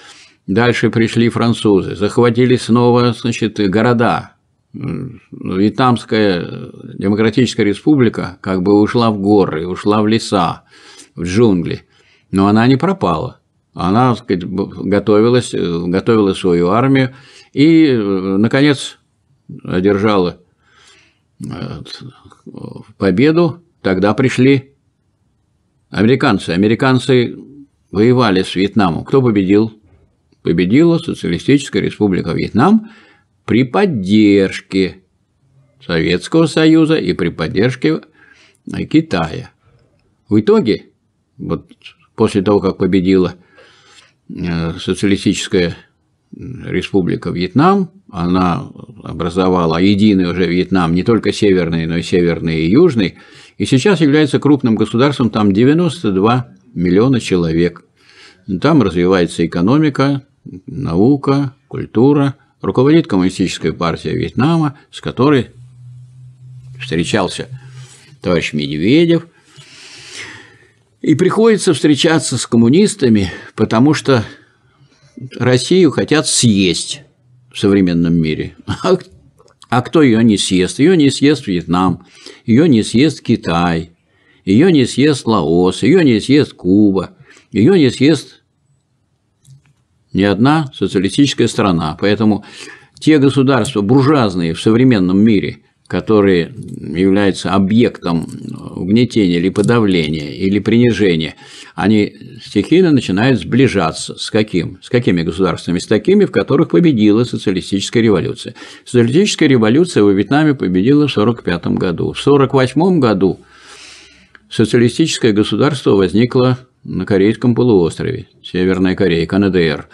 дальше пришли французы, захватили снова значит, города, Вьетнамская демократическая республика как бы ушла в горы, ушла в леса, в джунгли, но она не пропала. Она, так сказать, готовилась, э, готовила свою армию и, э, наконец, одержала э, победу. Тогда пришли американцы. Американцы воевали с Вьетнамом. Кто победил? Победила Социалистическая Республика Вьетнам – при поддержке Советского Союза и при поддержке э, Китая. В итоге, вот после того, как победила э, социалистическая э, республика Вьетнам, она образовала единый уже Вьетнам, не только северный, но и северный и южный, и сейчас является крупным государством, там 92 миллиона человек. Там развивается экономика, наука, культура – руководит Коммунистической партией Вьетнама, с которой встречался товарищ Медведев. И приходится встречаться с коммунистами, потому что Россию хотят съесть в современном мире. А, а кто ее не съест? Ее не съест Вьетнам, ее не съест Китай, ее не съест Лаос, ее не съест Куба, ее не съест ни одна социалистическая страна. Поэтому те государства буржуазные в современном мире, которые являются объектом угнетения или подавления или принижения, они стихийно начинают сближаться с каким? С какими государствами? С такими, в которых победила социалистическая революция. Социалистическая революция во Вьетнаме победила в 1945 году. В 1948 году социалистическое государство возникло на Корейском полуострове, Северная Корея, КНДР,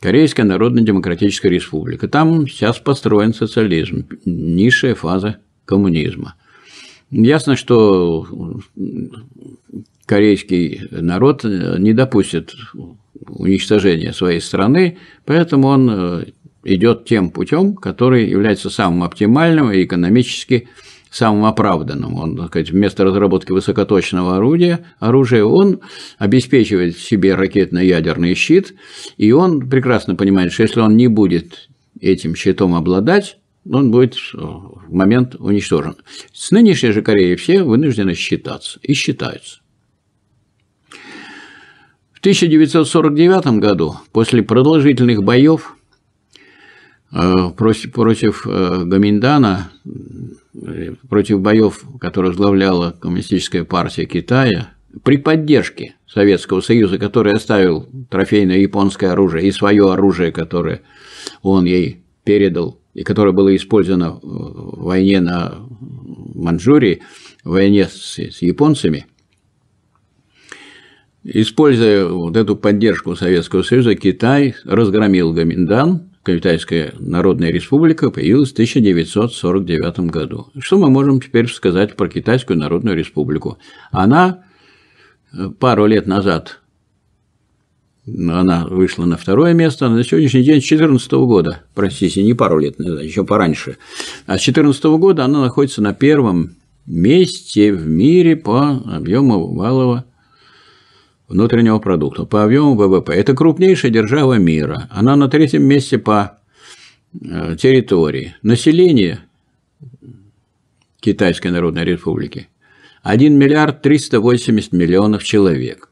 Корейская Народно-Демократическая Республика. Там сейчас построен социализм, низшая фаза коммунизма. Ясно, что корейский народ не допустит уничтожения своей страны, поэтому он э, идет тем путем, который является самым оптимальным и экономически самым оправданным. Он, так сказать, вместо разработки высокоточного орудия, оружия, он обеспечивает себе ракетно-ядерный щит, и он прекрасно понимает, что если он не будет этим щитом обладать, он будет э, в момент уничтожен. С нынешней же Кореей все вынуждены считаться и считаются. В 1949 году, после продолжительных боев, Э, против, против э, Гаминдана, э, против боев, которые возглавляла Коммунистическая партия Китая, при поддержке Советского Союза, который оставил трофейное японское оружие и свое оружие, которое он ей передал, и которое было использовано в войне на Манчжурии, в войне с, с японцами, используя вот эту поддержку Советского Союза, Китай разгромил Гаминдан – Китайская Народная Республика появилась в 1949 году. Что мы можем теперь сказать про Китайскую Народную Республику? Она э, пару лет назад она вышла на второе место, а на сегодняшний день с 2014 года, простите, не пару лет еще пораньше, а с 2014 года она находится на первом месте в мире по объему валового внутреннего продукта по объему ВВП. Это крупнейшая держава мира. Она на третьем месте по э, территории. Население Китайской Народной Республики 1 миллиард 380 миллионов человек.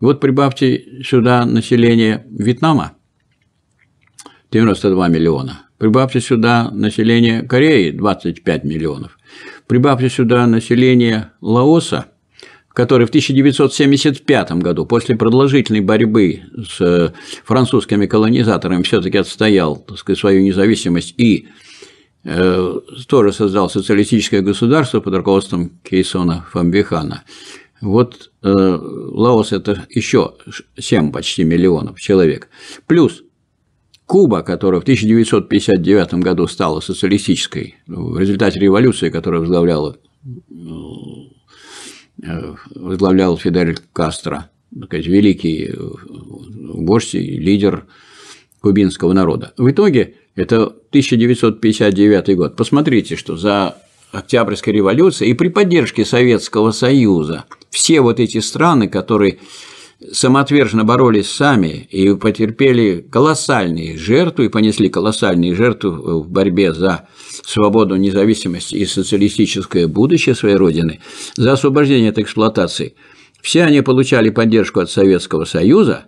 Вот прибавьте сюда население Вьетнама 92 миллиона. Прибавьте сюда население Кореи 25 миллионов. Прибавьте сюда население Лаоса – который в 1975 году после продолжительной борьбы с э, французскими колонизаторами все-таки отстоял так сказать, свою независимость и э, тоже создал социалистическое государство под руководством Кейсона Фамбихана. Вот э, Лаос – это еще 7 почти миллионов человек. Плюс Куба, которая в 1959 году стала социалистической в результате революции, которая возглавляла э, Э, возглавлял Фидель Кастро, сказать, великий э, вождь лидер кубинского народа. В итоге это 1959 год. Посмотрите, что за Октябрьской революцией и при поддержке Советского Союза все вот эти страны, которые самоотверженно боролись сами и потерпели колоссальные жертвы, понесли колоссальные жертвы в борьбе за свободу, независимость и социалистическое будущее своей Родины, за освобождение от эксплуатации, все они получали поддержку от Советского Союза,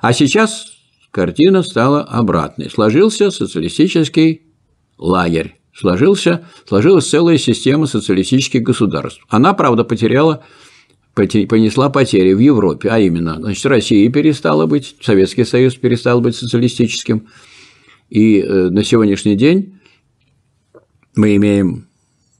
а сейчас картина стала обратной. Сложился социалистический лагерь. Сложился, сложилась целая система социалистических государств. Она, правда, потеряла понесла потери в Европе, а именно, значит, Россия перестала быть, Советский Союз перестал быть социалистическим, и э, на сегодняшний день мы имеем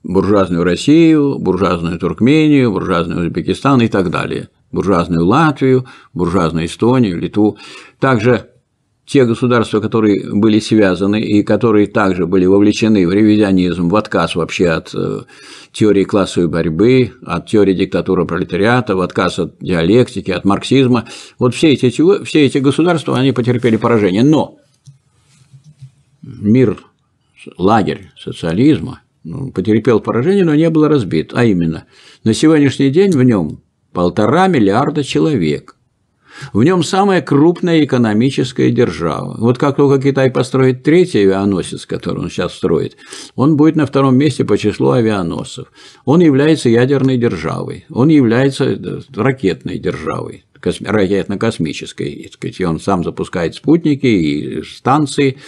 буржуазную Россию, буржуазную Туркмению, буржуазную Узбекистан и так далее, буржуазную Латвию, буржуазную Эстонию, Литву. Также те государства, которые были связаны и которые также были вовлечены в ревизионизм, в отказ вообще от э, теории классовой борьбы, от теории диктатуры пролетариата, в отказ от диалектики, от марксизма, вот все эти, все эти государства, они потерпели поражение. Но мир, лагерь социализма ну, потерпел поражение, но не был разбит. А именно, на сегодняшний день в нем полтора миллиарда человек – в нем самая крупная экономическая держава. Вот как только Китай построит третий авианосец, который он сейчас строит, он будет на втором месте по числу авианосцев. Он является ядерной державой, он является э, ракетной державой ракетно-космической. И он сам запускает спутники и станции,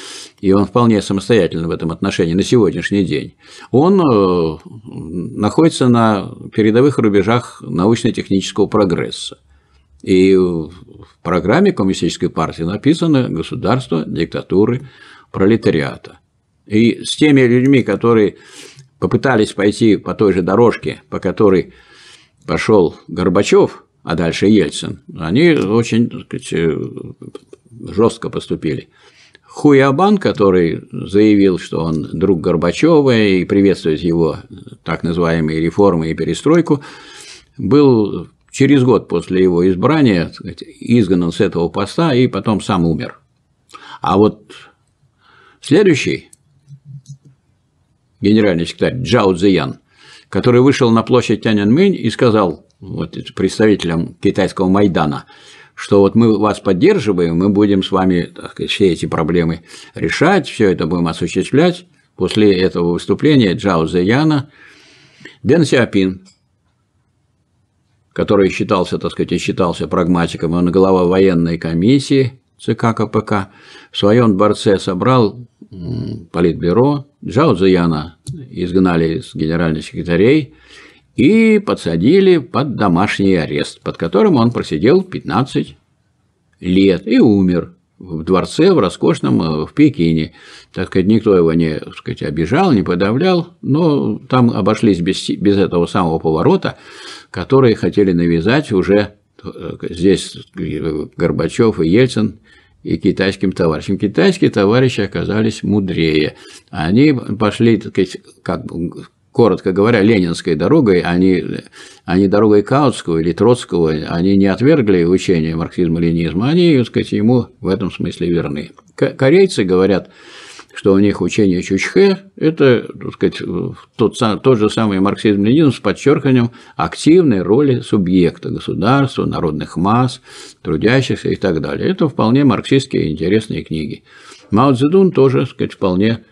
и он вполне самостоятельно в этом отношении на сегодняшний день. Он э, находится на передовых рубежах научно-технического прогресса. И в программе Коммунистической партии написано «Государство диктатуры пролетариата». И с теми людьми, которые попытались пойти по той же дорожке, по которой пошел Горбачев, а дальше Ельцин, они очень сказать, э, жестко поступили. Хуябан, который заявил, что он друг Горбачева и приветствует его так называемые реформы и перестройку, был через год после его избрания сказать, изгнан с этого поста и потом сам умер. А вот следующий генеральный секретарь Джао Цзиян, который вышел на площадь Тяньаньмэнь и сказал вот, представителям китайского Майдана, что вот мы вас поддерживаем, мы будем с вами так сказать, все эти проблемы решать, все это будем осуществлять. После этого выступления Джао Зияна Дэн Сяопин который считался, так сказать, считался прагматиком, он глава военной комиссии ЦК КПК, в своем дворце собрал политбюро, Джао Цзияна изгнали из генеральных секретарей и подсадили под домашний арест, под которым он просидел 15 лет и умер в дворце, в роскошном, э, в Пекине. Так сказать, никто его не так сказать, обижал, не подавлял, но там обошлись без, без этого самого поворота, которые хотели навязать уже э, здесь Горбачев и Ельцин и китайским товарищам. Китайские товарищи оказались мудрее. Они пошли, так сказать, как коротко говоря, ленинской дорогой, они, они дорогой Каутского или Троцкого, они не отвергли учение марксизма-ленинизма, они, так сказать, ему в этом смысле верны. Корейцы говорят, что у них учение Чучхе – это так сказать, э, тот, тот же самый марксизм-ленин с подчеркиванием активной роли субъекта государства, народных масс, трудящихся и так далее. Это вполне марксистские интересные книги. Мао Цзэдун тоже так сказать, вполне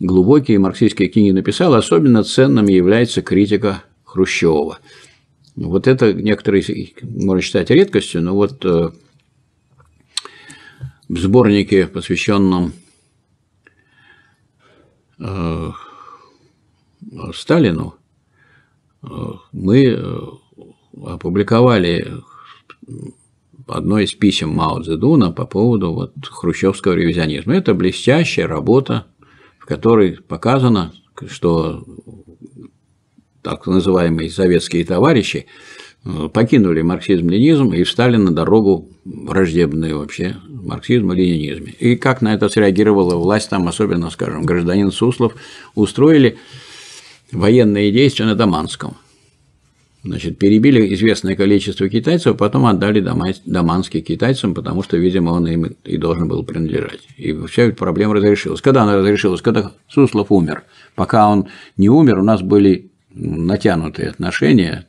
глубокие марксистские книги написал. Особенно ценным является критика Хрущева. Вот это некоторые, можно считать, редкостью, но вот э, в сборнике, посвященном Э, Сталину, э, мы э, опубликовали одно из писем Мао Цзэдуна по поводу вот хрущевского ревизионизма. Это блестящая работа, в которой показано, что так называемые советские товарищи покинули марксизм-ленизм и встали на дорогу враждебную вообще марксизма, ленинизме. И как на это среагировала власть, там особенно, скажем, гражданин Суслов, устроили военные действия на Даманском. Значит, перебили известное количество китайцев, потом отдали Даманский китайцам, потому что, видимо, он им и должен был принадлежать. И вся эта проблема разрешилась. Когда она разрешилась? Когда Суслов умер. Пока он не умер, у нас были натянутые отношения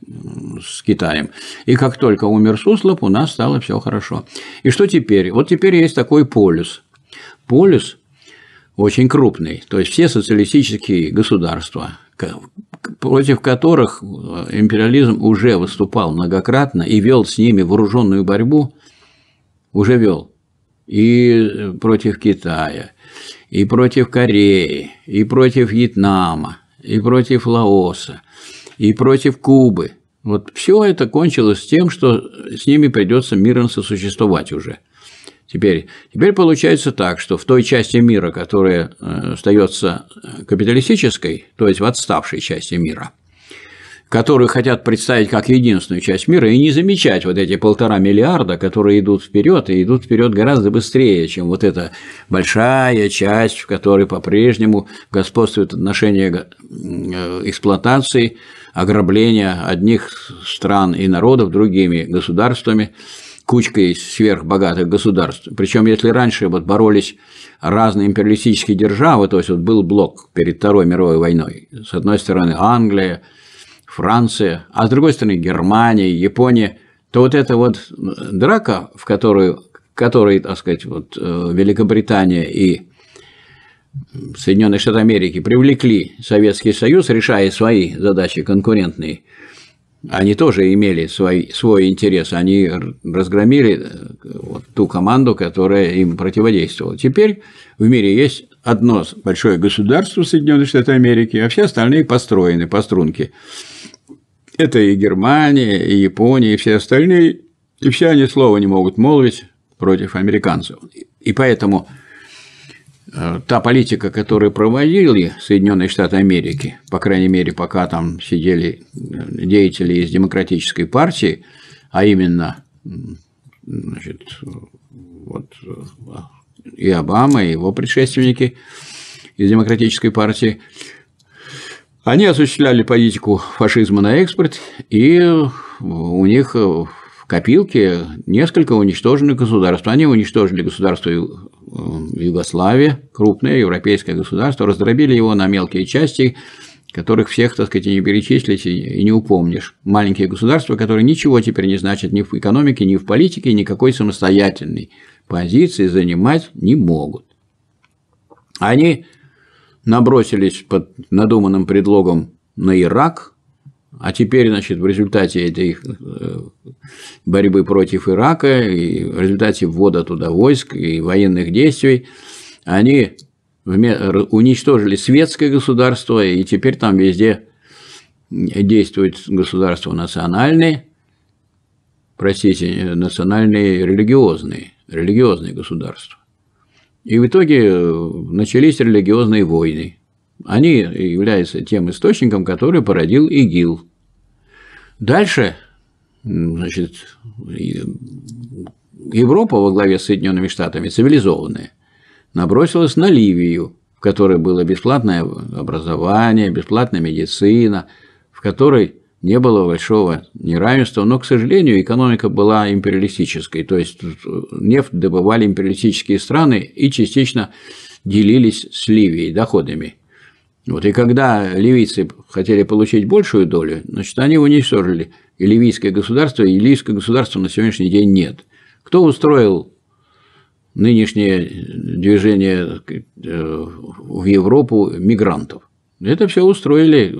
с Китаем. И как только умер Суслов, у нас стало все хорошо. И что теперь? Вот теперь есть такой полюс. Полюс очень крупный, то есть все социалистические государства, против которых э, империализм уже выступал многократно и вел с ними вооруженную борьбу, уже вел и э, против Китая, и против Кореи, и против Вьетнама – и против Лаоса, и против Кубы. Вот все это кончилось тем, что с ними придется миром сосуществовать уже. Теперь, теперь получается так, что в той части мира, которая э, остается капиталистической, то есть в отставшей части мира – которые хотят представить как единственную часть мира и не замечать вот эти полтора миллиарда, которые идут вперед и идут вперед гораздо быстрее, чем вот эта большая часть, в которой по-прежнему господствует отношение э, эксплуатации, ограбления одних стран и народов другими государствами кучкой сверхбогатых государств. Причем, если раньше вот боролись разные империалистические державы, то есть вот был блок перед Второй мировой войной. С одной стороны Англия, Франция, а с другой стороны Германия, Япония, то вот эта вот драка, в которую, которой, так сказать, вот э, Великобритания и Соединенные Штаты Америки привлекли Советский Союз, решая свои задачи конкурентные, они тоже имели свой, свой интерес, они разгромили э, вот ту команду, которая им противодействовала. Теперь в мире есть одно большое государство Соединенные Штаты Америки, а все остальные построены по струнке. Это и Германия, и Япония, и все остальные, и все они слова не могут молвить против американцев. И поэтому э, та политика, которую проводили Соединенные Штаты Америки, по крайней мере, пока там сидели э, деятели из демократической партии, а именно значит, вот, э, и Обама, и его предшественники из демократической партии, они осуществляли политику фашизма на экспорт, и у них в копилке несколько уничтоженных государств. Они уничтожили государство э, Югославия, крупное европейское государство, раздробили его на мелкие части, которых всех, так сказать, и не перечислить и не упомнишь. Маленькие государства, которые ничего теперь не значат ни в экономике, ни в политике, никакой самостоятельной позиции занимать не могут. Они набросились под надуманным предлогом на Ирак, а теперь, значит, в результате этой э, борьбы против Ирака и в результате ввода туда войск и военных действий, они уничтожили светское государство, и теперь там везде действует государство национальное, простите, э, национальное, религиозное, религиозное государство. И в итоге э, начались религиозные войны. Они являются тем источником, который породил ИГИЛ. Дальше, значит, э, Европа во главе с Соединенными Штатами, цивилизованная, набросилась на Ливию, в которой было бесплатное образование, бесплатная медицина, в которой не было большого неравенства, но, к сожалению, экономика была империалистической, то есть э, нефть добывали империалистические страны и частично делились с Ливией доходами. Вот, и когда ливийцы хотели получить большую долю, значит, они уничтожили и ливийское государство, и ливийское государство на сегодняшний день нет. Кто устроил нынешнее движение э, в Европу мигрантов? Это все устроили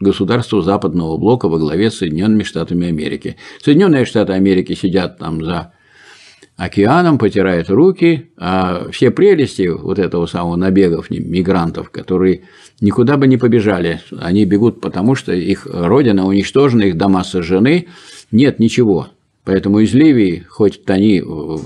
государства Западного блока во главе с Соединенными Штатами Америки. Соединенные Штаты Америки сидят там за океаном, потирают руки, а все прелести вот этого самого набегов мигрантов, которые никуда бы не побежали, они бегут потому, что их родина уничтожена, их дома сожжены, нет ничего. Поэтому из Ливии, хоть они в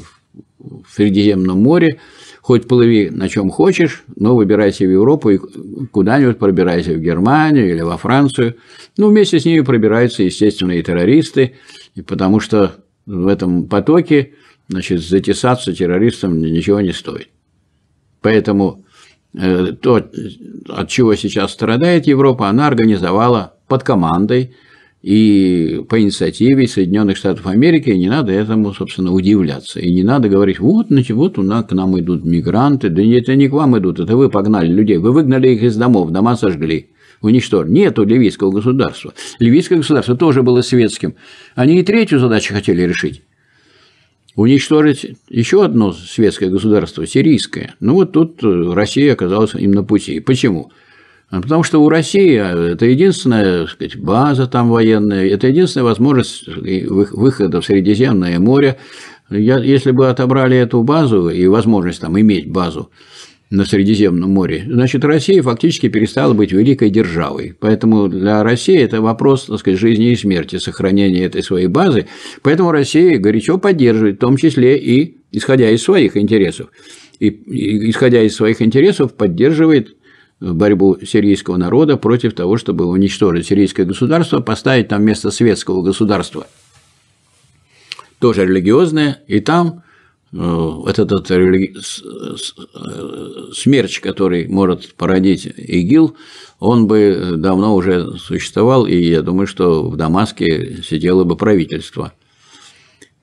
Средиземном море, хоть плыви на чем хочешь, но выбирайся в Европу и куда-нибудь пробирайся в Германию или во Францию. Ну, вместе с ними пробираются, естественно, и террористы, и потому что в этом потоке значит, затесаться террористам ничего не стоит. Поэтому э, то, от чего сейчас страдает Европа, она организовала под командой и по инициативе Соединенных Штатов Америки, не надо этому, собственно, удивляться. И не надо говорить, вот, значит, вот у нас к нам идут мигранты. Да нет, это не к вам идут, это вы погнали людей, вы выгнали их из домов, дома сожгли, уничтожили. Нету ливийского государства. Ливийское государство тоже было светским. Они и третью задачу хотели решить. Уничтожить еще одно светское государство, сирийское. Ну вот тут Россия оказалась им на пути. Почему? А, потому что у России а, это единственная сказать, база там военная, это единственная возможность выхода в Средиземное море. Я, если бы отобрали эту базу и возможность там иметь базу на Средиземном море, значит, Россия фактически перестала быть великой державой. Поэтому для России это вопрос, так сказать, жизни и смерти, сохранения этой своей базы. Поэтому Россия горячо поддерживает, в том числе и исходя из своих интересов. И, и исходя из своих интересов, поддерживает борьбу сирийского народа против того, чтобы уничтожить сирийское государство, поставить там место светского государства. Тоже религиозное, и там э, вот этот религи... Э, смерч, который может породить ИГИЛ, он бы э, давно уже существовал, и я думаю, что в Дамаске сидело бы правительство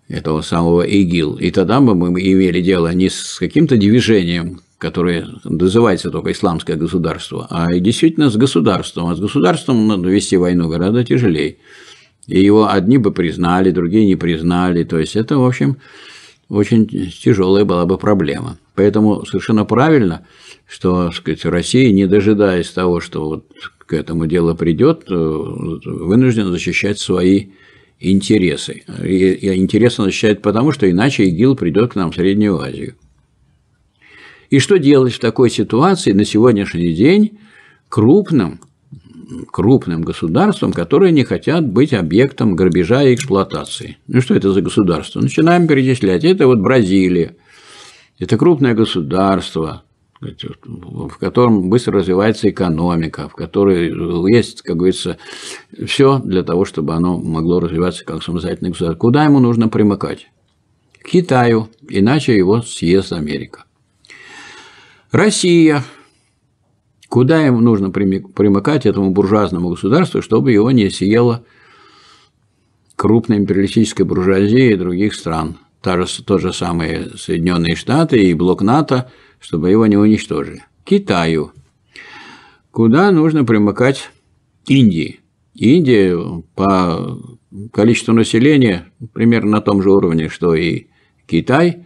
этого самого ИГИЛ. И тогда бы мы имели дело не с каким-то движением, которое называется только исламское государство, а действительно с государством. А с государством надо вести войну гораздо тяжелее. И его одни бы признали, другие не признали. То есть это, в общем, очень тяжелая была бы проблема. Поэтому совершенно правильно, что сказать, Россия, не дожидаясь того, что вот к этому делу придет, э, вынуждена защищать свои интересы. И интересы защищает потому, что иначе ИГИЛ придет к нам в Среднюю Азию. И что делать в такой ситуации на сегодняшний день крупным, крупным государствам, которые не хотят быть объектом грабежа и эксплуатации? Ну что это за государство? Начинаем перечислять. Это вот Бразилия. Это крупное государство, в котором быстро развивается экономика, в которой есть, как говорится, все для того, чтобы оно могло развиваться как самостоятельное государство. Куда ему нужно примыкать? К Китаю, иначе его съест Америка. Россия. Куда им нужно примыкать этому буржуазному государству, чтобы его не съело крупной империалистической буржуазии других стран? Та же, то же самое Соединенные Штаты и блок НАТО, чтобы его не уничтожили. Китаю. Куда нужно примыкать Индии? Индия по количеству населения примерно на том же уровне, что и Китай.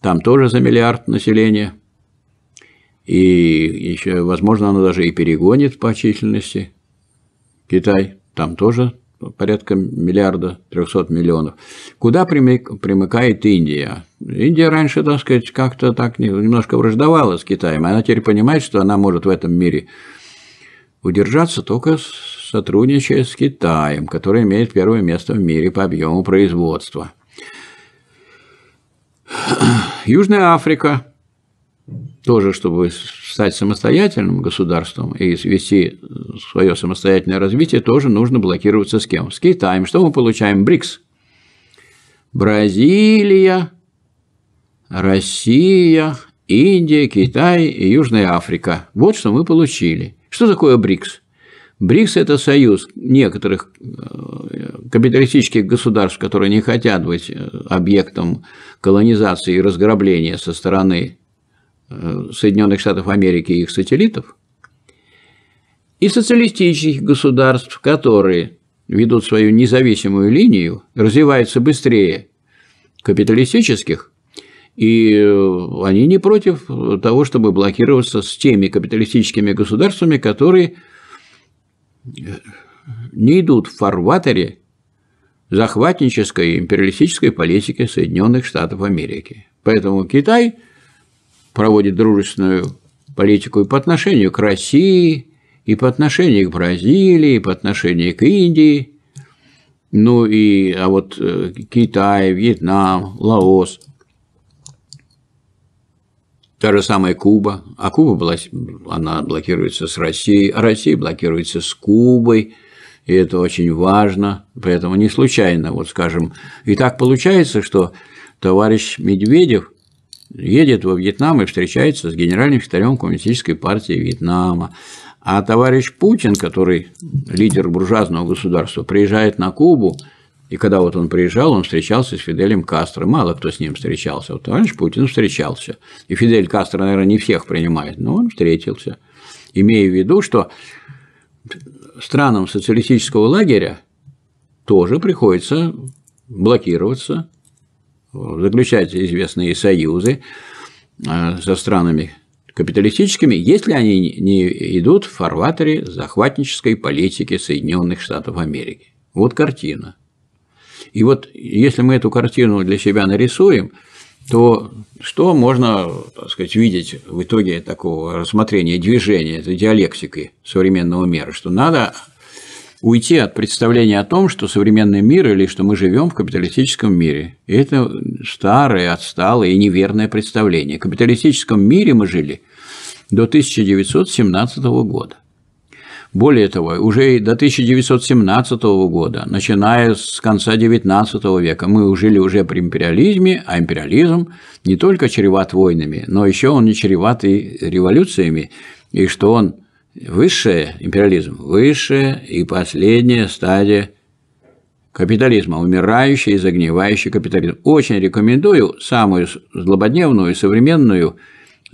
Там тоже за миллиард населения – и еще, возможно, оно даже и перегонит по численности Китай. Там тоже порядка миллиарда, 300 миллионов. Куда примыкает Индия? Индия раньше, так сказать, как-то так немножко враждовала с Китаем. А она теперь понимает, что она может в этом мире удержаться только сотрудничая с Китаем, который имеет первое место в мире по объему производства. [clears throat] Южная Африка – тоже, чтобы стать самостоятельным государством и вести свое самостоятельное развитие, тоже нужно блокироваться с кем? С Китаем. Что мы получаем? БРИКС. Бразилия, Россия, Индия, Китай и Южная Африка. Вот что мы получили. Что такое БРИКС? БРИКС – это союз некоторых э, капиталистических государств, которые не хотят быть э, объектом колонизации и разграбления со стороны Э, Соединенных Штатов Америки и их сателлитов, и социалистических государств, которые ведут свою независимую линию, развиваются быстрее капиталистических, и э, они не против того, чтобы блокироваться с теми капиталистическими государствами, которые э, не идут в фарватере захватнической империалистической политики Соединенных Штатов Америки. Поэтому Китай – проводит дружественную политику и по отношению к России, и по отношению к Бразилии, и по отношению к Индии, ну и а вот э, Китай, Вьетнам, Лаос, та же самая Куба, а Куба она блокируется с Россией, а Россия блокируется с Кубой, и это очень важно, поэтому не случайно, вот скажем, и так получается, что товарищ Медведев – едет во Вьетнам и встречается с генеральным секретарем Коммунистической партии Вьетнама. А товарищ Путин, который лидер буржуазного государства, приезжает на Кубу, и когда вот он приезжал, он встречался с Фиделем Кастро. Мало кто с ним встречался. Вот товарищ Путин встречался. И Фидель Кастро, наверное, не всех принимает, но он встретился. Имея в виду, что странам социалистического лагеря тоже приходится блокироваться заключать известные союзы э, со странами капиталистическими, если они не идут в фарватере захватнической политики Соединенных Штатов Америки. Вот картина. И вот если мы эту картину для себя нарисуем, то что можно, так сказать, видеть в итоге такого рассмотрения движения, этой диалектики современного мира, что надо уйти от представления о том, что современный мир или что мы живем в капиталистическом мире. И это старое, отсталое и неверное представление. В капиталистическом мире мы жили до 1917 года. Более того, уже до 1917 года, начиная с конца XIX века, мы жили уже при империализме, а империализм не только чреват войнами, но еще он не чреват и революциями, и что он Высшее – империализм, высшая и последняя стадия капитализма, умирающий и загнивающий капитализм. Очень рекомендую самую злободневную, современную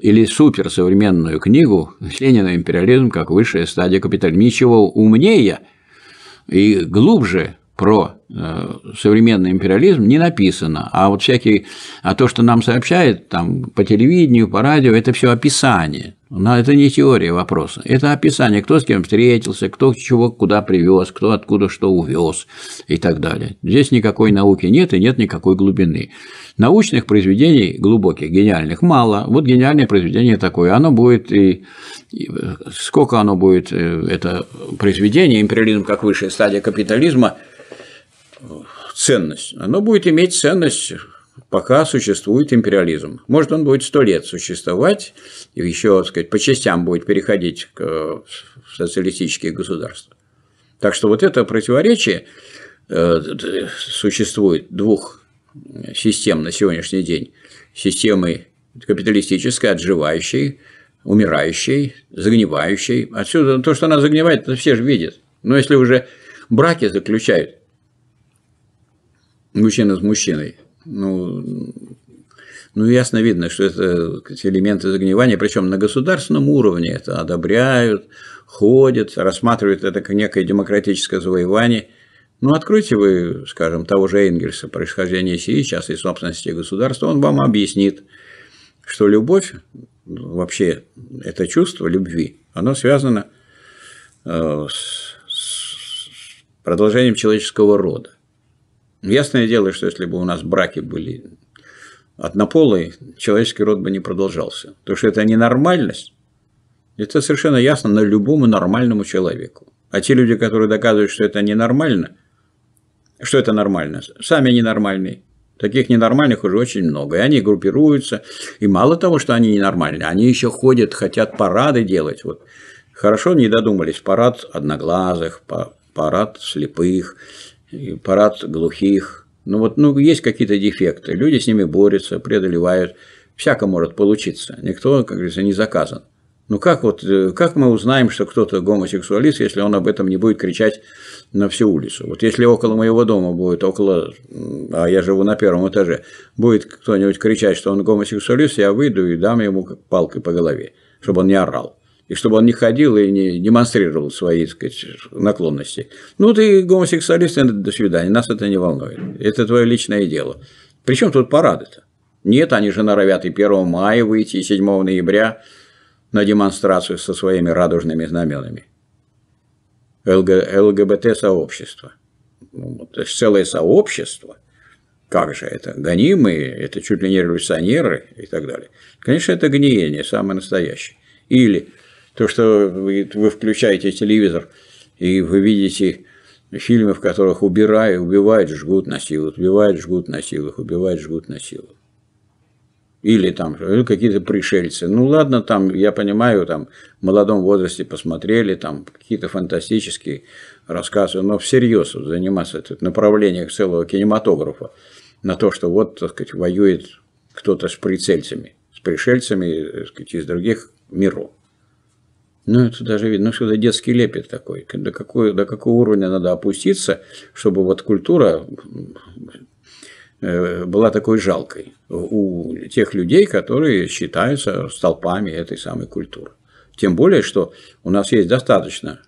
или суперсовременную книгу «Ленина. Империализм как высшая стадия капитализма». Ничего умнее и глубже про э, современный империализм не написано. А вот всякие, а то, что нам сообщает там по телевидению, по радио, это все описание. Но это не теория вопроса, это описание, кто с кем встретился, кто чего куда привез, кто откуда что увез и так далее. Здесь никакой науки нет и нет никакой глубины. Научных произведений глубоких, гениальных мало. Вот гениальное произведение такое, оно будет и, и сколько оно будет, э, это произведение, империализм как высшая стадия капитализма, ценность. Оно будет иметь ценность, пока существует империализм. Может, он будет сто лет существовать, и еще, так сказать, по частям будет переходить к социалистические государства. Так что вот это противоречие э, существует двух систем на сегодняшний день. Системы капиталистической, отживающей, умирающей, загнивающей. Отсюда то, что она загнивает, это все же видят. Но если уже браки заключают, мужчина с мужчиной. Ну, ну, ясно видно, что это элементы загнивания, причем на государственном уровне это одобряют, ходят, рассматривают это как некое демократическое завоевание. Ну, откройте вы, скажем, того же Энгельса «Происхождение Сии, частной собственности государства», он вам объяснит, что любовь, вообще это чувство любви, оно связано э, с продолжением человеческого рода. Ну, ясное дело, что если бы у нас браки были однополые, человеческий род бы не продолжался. Потому что это ненормальность, это совершенно ясно на любому нормальному человеку. А те люди, которые доказывают, что это ненормально, что это нормально, сами ненормальные. Таких ненормальных уже очень много. И они группируются. И мало того, что они ненормальные, они еще ходят, хотят парады делать. Вот хорошо не додумались. Парад одноглазых, парад слепых, парад глухих. Ну вот, ну, есть какие-то дефекты, люди с ними борются, преодолевают. Всяко может получиться. Никто, как говорится, не заказан. Ну как вот, э, как мы узнаем, что кто-то гомосексуалист, если он об этом не будет кричать на всю улицу? Вот если около моего дома будет, около, а я живу на первом этаже, будет кто-нибудь кричать, что он гомосексуалист, я выйду и дам ему палкой по голове, чтобы он не орал и чтобы он не ходил и не демонстрировал свои, так сказать, наклонности. Ну, ты гомосексуалист, до свидания, нас это не волнует. Это твое личное дело. Причем тут парады-то? Нет, они же норовят и 1 мая выйти, и 7 ноября на демонстрацию со своими радужными знаменами. ЛГ, ЛГБТ-сообщество. Ну, это же целое сообщество. Как же это? Гонимые, это чуть ли не революционеры и так далее. Конечно, это гниение самое настоящее. Или то, что вы, вы включаете телевизор, и вы видите фильмы, в которых убирают, убивают, жгут, насилуют, убивают, жгут, насилуют, убивают, жгут, насилуют. Или там какие-то пришельцы. Ну ладно, там, я понимаю, там в молодом возрасте посмотрели, там какие-то фантастические рассказы, но всерьез вот, заниматься это направлением целого кинематографа на то, что вот, так сказать, воюет кто-то с прицельцами, с пришельцами, э, так сказать, из других миров. Ну, это даже видно, ну, что это детский лепет такой. До, какой, до какого уровня надо опуститься, чтобы вот культура э, была такой жалкой у тех людей, которые считаются столпами этой самой культуры. Тем более, что у нас есть достаточно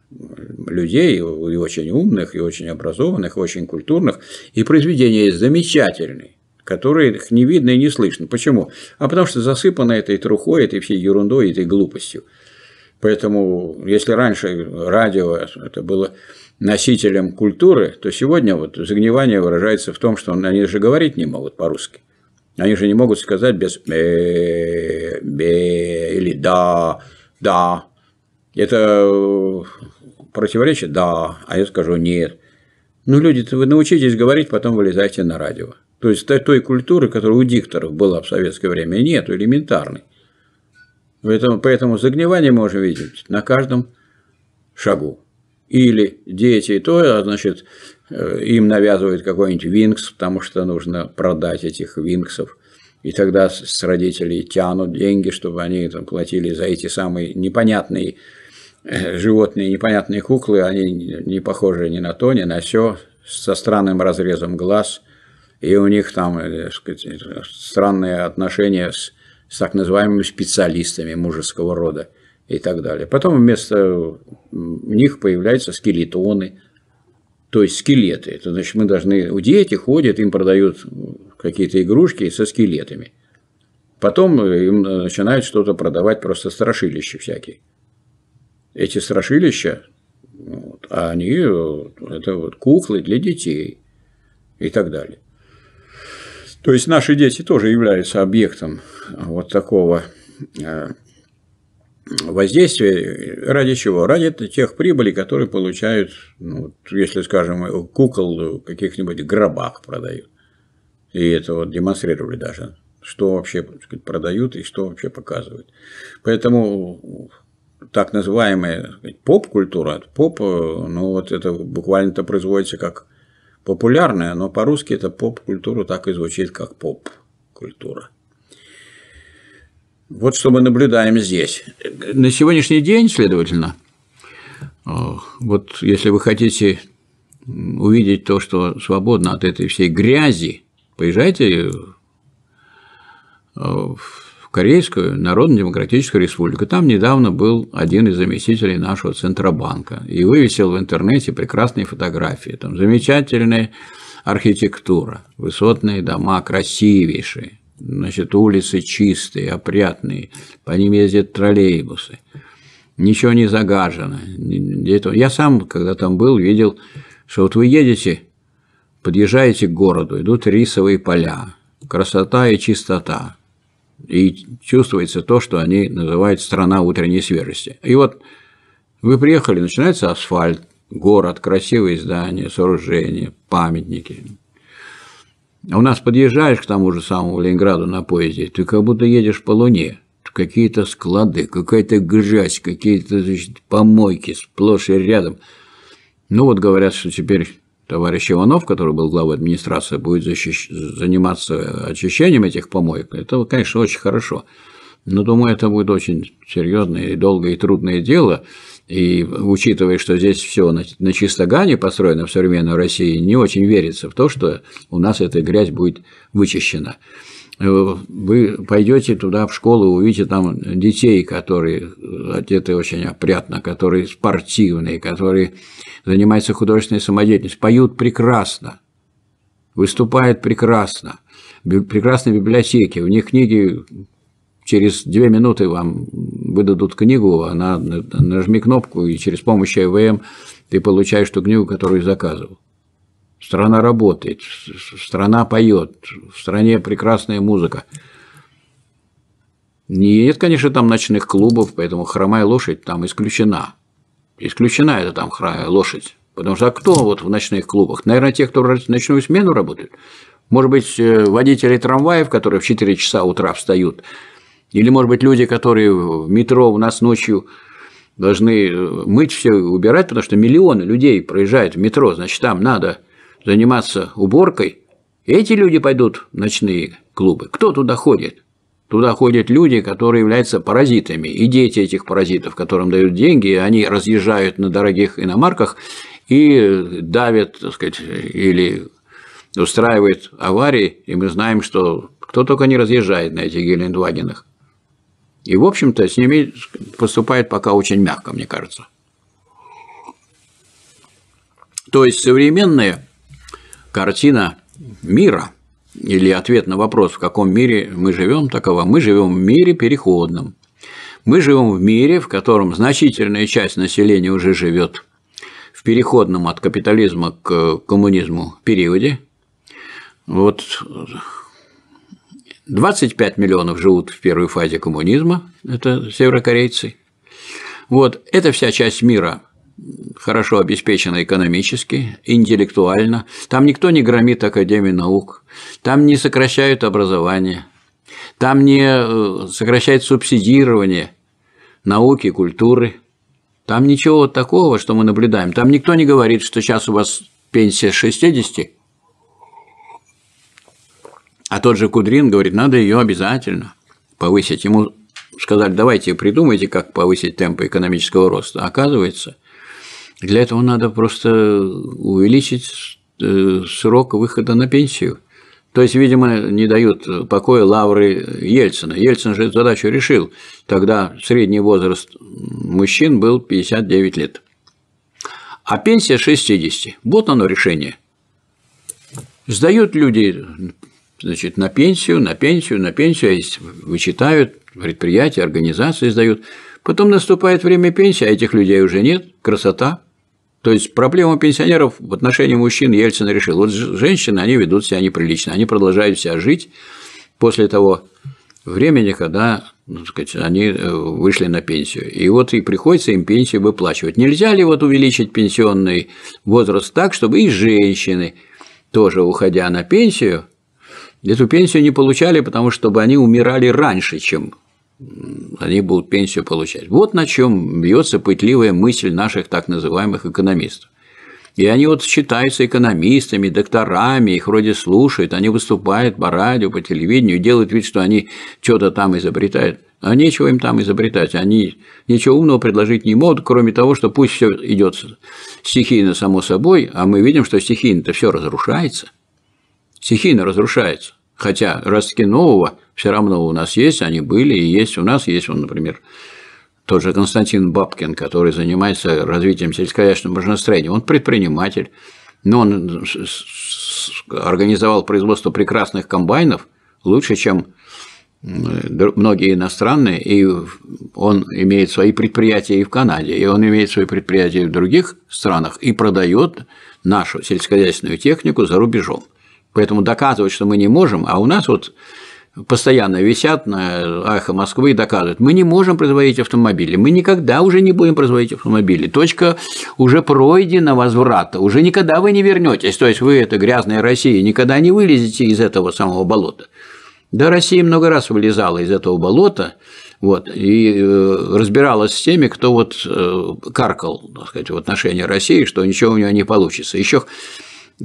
людей, и очень умных, и очень образованных, и очень культурных, и произведения есть замечательные которые их не видно и не слышно. Почему? А потому что засыпано этой трухой, этой всей ерундой, этой глупостью. Поэтому, если раньше радио это было носителем культуры, то сегодня вот загнивание выражается в том, что они же говорить не могут по-русски. Они же не могут сказать без «бе», «э», «бе» или «да», «да». Это противоречит «да», а я скажу «нет». Ну, люди вы научитесь говорить, потом вылезайте на радио. То есть той культуры, которая у дикторов была в советское время, нет, элементарной. Поэтому, поэтому загнивание можно видеть на каждом шагу. Или дети, то, а, значит, э, им навязывают какой-нибудь винкс, потому что нужно продать этих винксов. И тогда с родителей тянут деньги, чтобы они там, платили за эти самые непонятные э, животные, непонятные куклы. Они не похожи ни на то, ни на все, со странным разрезом глаз. И у них там э, сказать, странные отношения с с так называемыми специалистами мужеского рода и так далее. Потом вместо них появляются скелетоны, то есть скелеты. Это значит, мы должны... У дети ходят, им продают какие-то игрушки со скелетами. Потом э, им э, начинают что-то продавать, просто страшилища всякие. Эти страшилища, вот, а они, э, это вот куклы для детей и так далее. То есть наши дети тоже являются объектом вот такого э, воздействия. ради чего? Ради тех прибылей, которые получают, ну, если, скажем, кукол в каких-нибудь гробах продают. И это вот демонстрировали даже, что вообще сказать, продают и что вообще показывают. Поэтому так называемая поп-культура, поп, э, ну вот это буквально-то производится как популярная, но по-русски это поп-культура так и звучит, как поп-культура. Вот что мы наблюдаем здесь. На сегодняшний день, следовательно, э, вот если вы хотите увидеть то, что свободно от этой всей грязи, поезжайте э, в Корейскую Народно-Демократическую Республику. Там недавно был один из заместителей нашего Центробанка и вывесил в интернете прекрасные фотографии. Там замечательная архитектура, высотные дома красивейшие, значит, улицы чистые, опрятные, по ним ездят троллейбусы, ничего не загажено. Я сам, когда там был, видел, что вот вы едете, подъезжаете к городу, идут рисовые поля, красота и чистота и чувствуется то, что они называют «страна утренней свежести». И вот вы приехали, начинается асфальт, город, красивые здания, сооружения, памятники. А у нас подъезжаешь к тому же самому Ленинграду на поезде, ты как будто едешь по Луне. Какие-то склады, какая-то грязь, какие-то помойки сплошь и рядом. Ну вот говорят, что теперь товарищ Иванов, который был главой администрации, будет защищ... заниматься очищением этих помоек, это, конечно, очень хорошо. Но, думаю, это будет очень серьезное и долгое и трудное дело. И учитывая, что здесь все на, на чистогане построено в современной России, не очень верится в то, что у нас эта грязь будет вычищена. Э, вы пойдете туда в школу, увидите там детей, которые одеты очень опрятно, которые спортивные, которые занимаются художественной самодеятельностью, поют прекрасно, выступают прекрасно, прекрасные библиотеки, у них книги через две минуты вам выдадут книгу, она, нажми кнопку, и через помощь АВМ ты получаешь ту книгу, которую заказывал. Страна работает, страна поет, в стране прекрасная музыка. Нет, конечно, там ночных клубов, поэтому хромая лошадь там исключена. Исключена это там хромая лошадь. Потому что а кто вот в ночных клубах? Наверное, те, кто в ночную смену работают. Может быть, э, водители трамваев, которые в 4 часа утра встают. Или, может быть, люди, которые в метро у нас ночью должны э, мыть все убирать, потому что миллионы людей проезжают в метро, значит, там надо заниматься уборкой, эти люди пойдут в ночные клубы. Кто туда ходит? Туда ходят люди, которые являются паразитами, и дети этих паразитов, которым дают деньги, они разъезжают на дорогих иномарках и давят, так сказать, или устраивают аварии, и мы знаем, что кто только не разъезжает на этих Гелендвагенах. И, в общем-то, с ними поступает пока очень мягко, мне кажется. То есть современные картина мира или ответ на вопрос, в каком мире мы живем, такова. Мы живем в мире переходном. Мы живем в мире, в котором значительная часть населения уже живет в переходном от капитализма к коммунизму периоде. Вот 25 миллионов живут в первой фазе коммунизма, это северокорейцы. Вот эта вся часть мира хорошо обеспечена экономически, интеллектуально. Там никто не громит Академию наук. Там не сокращают образование. Там не э, сокращают субсидирование науки, культуры. Там ничего такого, что мы наблюдаем. Там никто не говорит, что сейчас у вас пенсия 60, а тот же Кудрин говорит, надо ее обязательно повысить. Ему сказали, давайте придумайте, как повысить темпы экономического роста. Оказывается – для этого надо просто увеличить э, срок выхода на пенсию. То есть, видимо, не дают покоя лавры Ельцина. Ельцин же эту задачу решил. Тогда средний возраст мужчин был 59 лет. А пенсия 60. Вот оно решение. Сдают люди значит, на пенсию, на пенсию, на пенсию, а вычитают, предприятия, организации сдают. Потом наступает время пенсии, а этих людей уже нет, красота – то есть проблему пенсионеров в отношении мужчин Ельцин решил. Вот женщины, они ведут себя неприлично, они продолжают себя жить после того времени, когда ну, сказать, они э, вышли на пенсию. И вот и приходится им пенсию выплачивать. Нельзя ли вот увеличить пенсионный возраст так, чтобы и женщины, тоже уходя на пенсию, эту пенсию не получали, потому что они умирали раньше, чем они будут пенсию получать. Вот на чем бьется пытливая мысль наших так называемых экономистов. И они вот считаются экономистами, докторами, их вроде слушают, они выступают по радио, по телевидению, делают вид, что они что-то там изобретают. А нечего им там изобретать, они ничего умного предложить не могут, кроме того, что пусть все идет стихийно само собой, а мы видим, что стихийно-то все разрушается. Стихийно разрушается. Хотя ростки нового все равно у нас есть, они были и есть у нас. Есть он, например, тоже Константин Бабкин, который занимается развитием сельскохозяйственного машиностроения. Он предприниматель, но он организовал производство прекрасных комбайнов лучше, чем многие иностранные, и он имеет свои предприятия и в Канаде, и он имеет свои предприятия и в других странах, и продает нашу сельскохозяйственную технику за рубежом. Поэтому доказывать, что мы не можем, а у нас вот постоянно висят на эхо Москвы и доказывают, мы не можем производить автомобили, мы никогда уже не будем производить автомобили, точка уже пройдена возврата, уже никогда вы не вернетесь, то есть вы, эта грязная Россия, никогда не вылезете из этого самого болота. Да, Россия много раз вылезала из этого болота, вот, и э, разбиралась с теми, кто вот э, каркал, так сказать, в отношении России, что ничего у нее не получится. Еще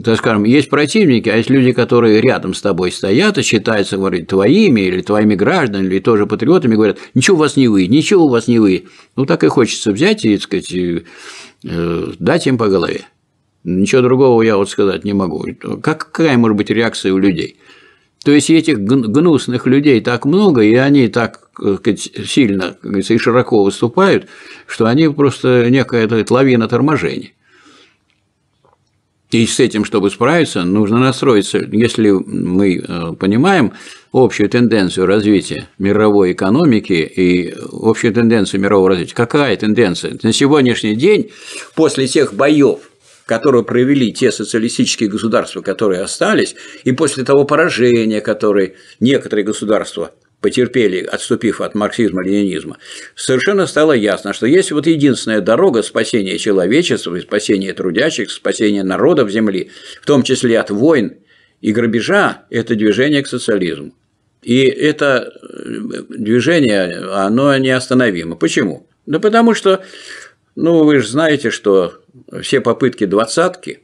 так скажем, есть противники, а есть люди, которые рядом с тобой стоят и считаются, говорят, твоими или твоими гражданами, или тоже патриотами, говорят, ничего у вас не выйдет, ничего у вас не выйдет. Ну, так и хочется взять и, так сказать, и, э, дать им по голове. Ничего другого я вот сказать не могу. Как, какая может быть реакция у людей? То есть этих гнусных людей так много, и они так э, сказать, сильно и широко выступают, что они просто некая лавина торможения. И с этим, чтобы справиться, нужно настроиться. Если мы э, понимаем общую тенденцию развития мировой экономики и общую тенденцию мирового развития, какая тенденция? На сегодняшний день, после тех боев, которые провели те социалистические государства, которые остались, и после того поражения, которое некоторые государства потерпели, отступив от марксизма-ленинизма, совершенно стало ясно, что есть вот единственная дорога спасения человечества, спасения трудящих, спасения народов Земли, в том числе от войн и грабежа, это движение к социализму. И это э, движение, оно неостановимо. Почему? Да потому что, ну, вы же знаете, что все попытки двадцатки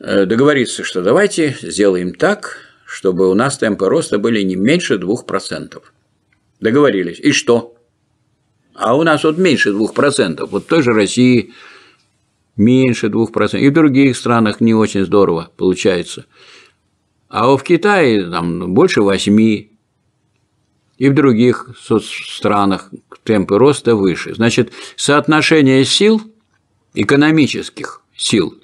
э, договориться, что давайте сделаем так, чтобы у нас темпы роста были не меньше 2%. Договорились. И что? А у нас вот меньше 2%. Вот в той же России меньше 2%. И в других странах не очень здорово получается. А в Китае там больше 8%. И в других странах темпы роста выше. Значит, соотношение сил, экономических сил,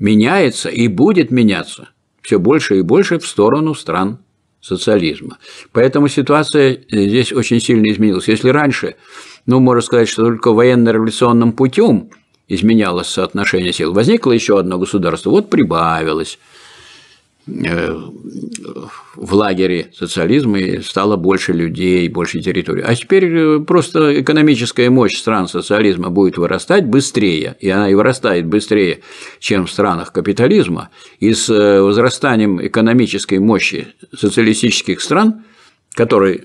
меняется и будет меняться – все больше и больше в сторону стран социализма. Поэтому ситуация э, здесь очень сильно изменилась. Если раньше, ну, можно сказать, что только военно-революционным путем изменялось соотношение сил, возникло еще одно государство, вот прибавилось – Э, в лагере социализма и стало больше людей, больше территории. А теперь э, просто экономическая мощь стран социализма будет вырастать быстрее, и она и вырастает быстрее, чем в странах капитализма. И с э, возрастанием экономической мощи социалистических стран, которые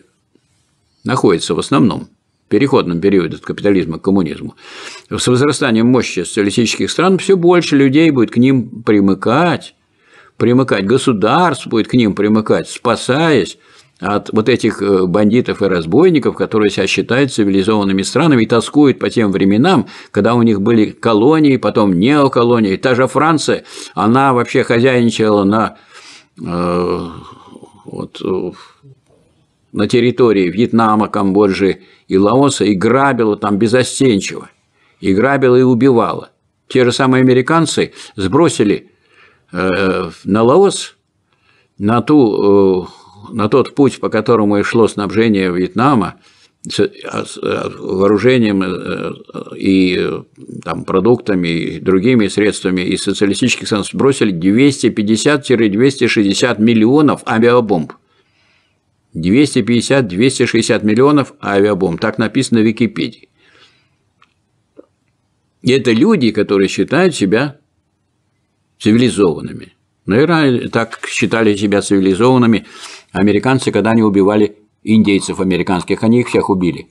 находятся в основном переходном периоде от капитализма к коммунизму, с возрастанием мощи социалистических стран все больше людей будет к ним примыкать, примыкать, государство будет к ним примыкать, спасаясь от вот этих э, бандитов и разбойников, которые себя считают цивилизованными странами и тоскуют по тем временам, когда у них были колонии, потом неоколонии. Та же Франция, она вообще хозяйничала на, э, вот, э, на территории Вьетнама, Камбоджи и Лаоса и грабила там безостенчиво. И грабила, и убивала. Те же самые американцы сбросили Э, на Лаос, на, ту, э, на тот путь, по которому и шло снабжение Вьетнама а, а, вооружением э, и там, продуктами и другими средствами из социалистических стран сбросили 250-260 миллионов авиабомб. 250-260 миллионов авиабомб. Так написано в Википедии. И это люди, которые считают себя цивилизованными. Наверное, ну, так считали себя цивилизованными американцы, когда они убивали индейцев американских. Они их всех убили.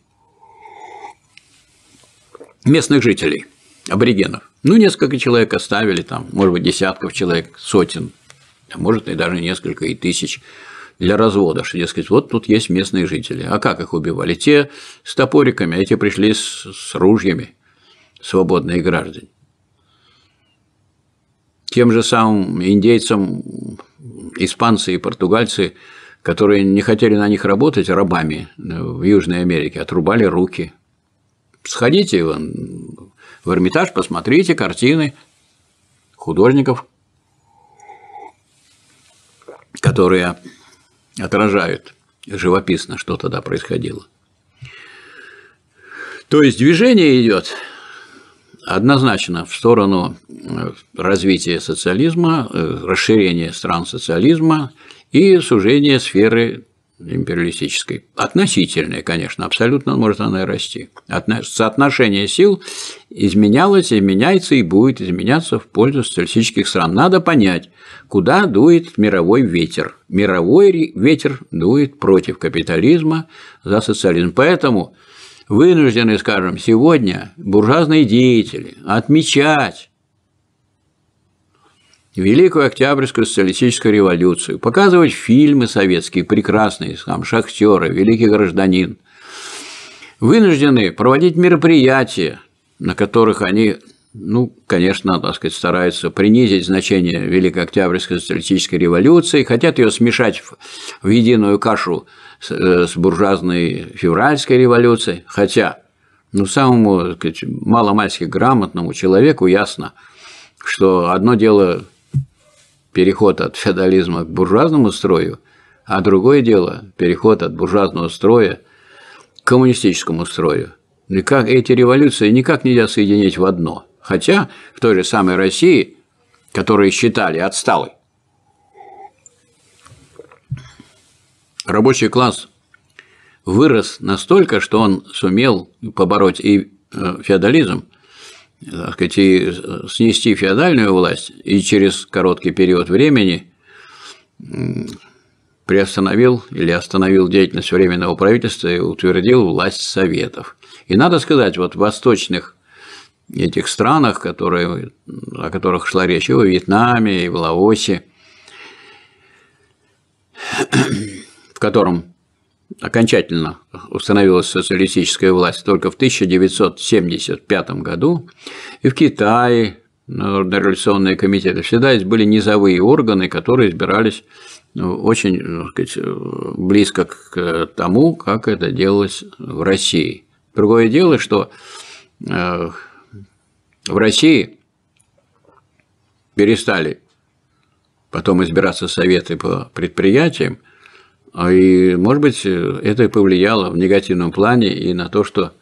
Местных жителей, аборигенов. Ну, несколько человек оставили, там, может быть, десятков человек, сотен, а может, и даже несколько и тысяч для развода, что, дескать, вот тут есть местные жители. А как их убивали? Те с топориками, а эти пришли с, с ружьями, свободные граждане тем же самым индейцам, испанцы и португальцы, которые не хотели на них работать рабами э, в Южной Америке, отрубали руки. Сходите вон, в Эрмитаж, посмотрите картины художников, которые отражают живописно, что тогда происходило. То есть движение идет однозначно в сторону э, развития социализма, э, расширения стран социализма и сужения сферы империалистической. Относительная, конечно, абсолютно может она и расти. Соотношение сил изменялось, изменяется и будет изменяться в пользу социалистических стран. Надо понять, куда дует мировой ветер. Мировой ветер дует против капитализма за социализм. Поэтому вынуждены, скажем, сегодня буржуазные деятели отмечать Великую Октябрьскую социалистическую революцию, показывать фильмы советские, прекрасные, там, «Шахтеры», «Великий гражданин», вынуждены проводить мероприятия, на которых они, ну, конечно, так сказать, стараются принизить значение Великой Октябрьской социалистической революции, хотят ее смешать в единую кашу Э, с буржуазной февральской революцией, хотя ну, самому сказать, маломальски грамотному человеку ясно, что одно дело переход от феодализма к буржуазному строю, а другое дело переход от буржуазного строя к коммунистическому строю. И как эти революции никак нельзя соединить в одно. Хотя в той же самой России, которые считали отсталой, Рабочий класс вырос настолько, что он сумел побороть и э, феодализм, э, так сказать, и э, снести феодальную власть, и через короткий период времени приостановил или остановил деятельность Временного правительства и утвердил власть Советов. И надо сказать, вот в восточных этих странах, которые, о которых шла речь, и во Вьетнаме, и в Лаосе, котором окончательно установилась социалистическая власть только в 1975 году, и в Китае на ну, революционные комитеты всегда были низовые органы, которые избирались ну, очень ну, сказать, близко к тому, как это делалось в России. Другое дело, что э, в России перестали потом избираться советы по предприятиям – а и, может быть, э, это и повлияло в негативном плане и на то, что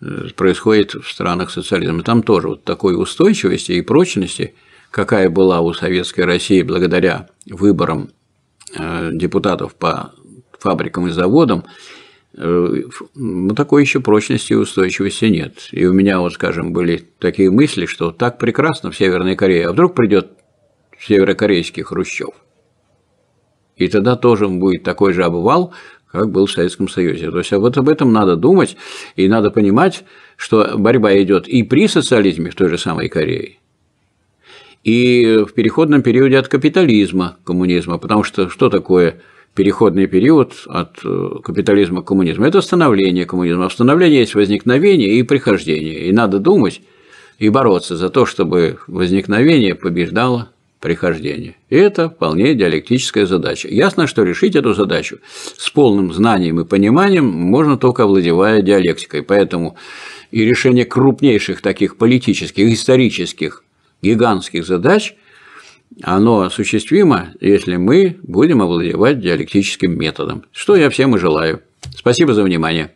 э, происходит в странах социализма. Там тоже вот такой устойчивости и прочности, какая была у Советской России благодаря выборам э, депутатов по фабрикам и заводам, ну, такой еще прочности и устойчивости нет. И у меня, вот, скажем, были такие мысли, что так прекрасно в Северной Корее, а вдруг придет северокорейский Хрущев – и тогда тоже будет такой же обвал, как был в Советском Союзе. То есть вот об этом надо думать, и надо понимать, что борьба идет и при социализме в той же самой Корее, и в переходном периоде от капитализма к коммунизму, потому что что такое переходный период от э, капитализма к коммунизму? Это становление коммунизма. А в становлении есть возникновение и прихождение, и надо думать и бороться за то, чтобы возникновение побеждало прихождения. И это вполне диалектическая задача. Ясно, что решить эту задачу с полным знанием и пониманием можно только овладевая диалектикой. Поэтому и решение крупнейших таких политических, исторических, гигантских задач, оно осуществимо, если мы будем овладевать диалектическим методом, что я всем и желаю. Спасибо за внимание.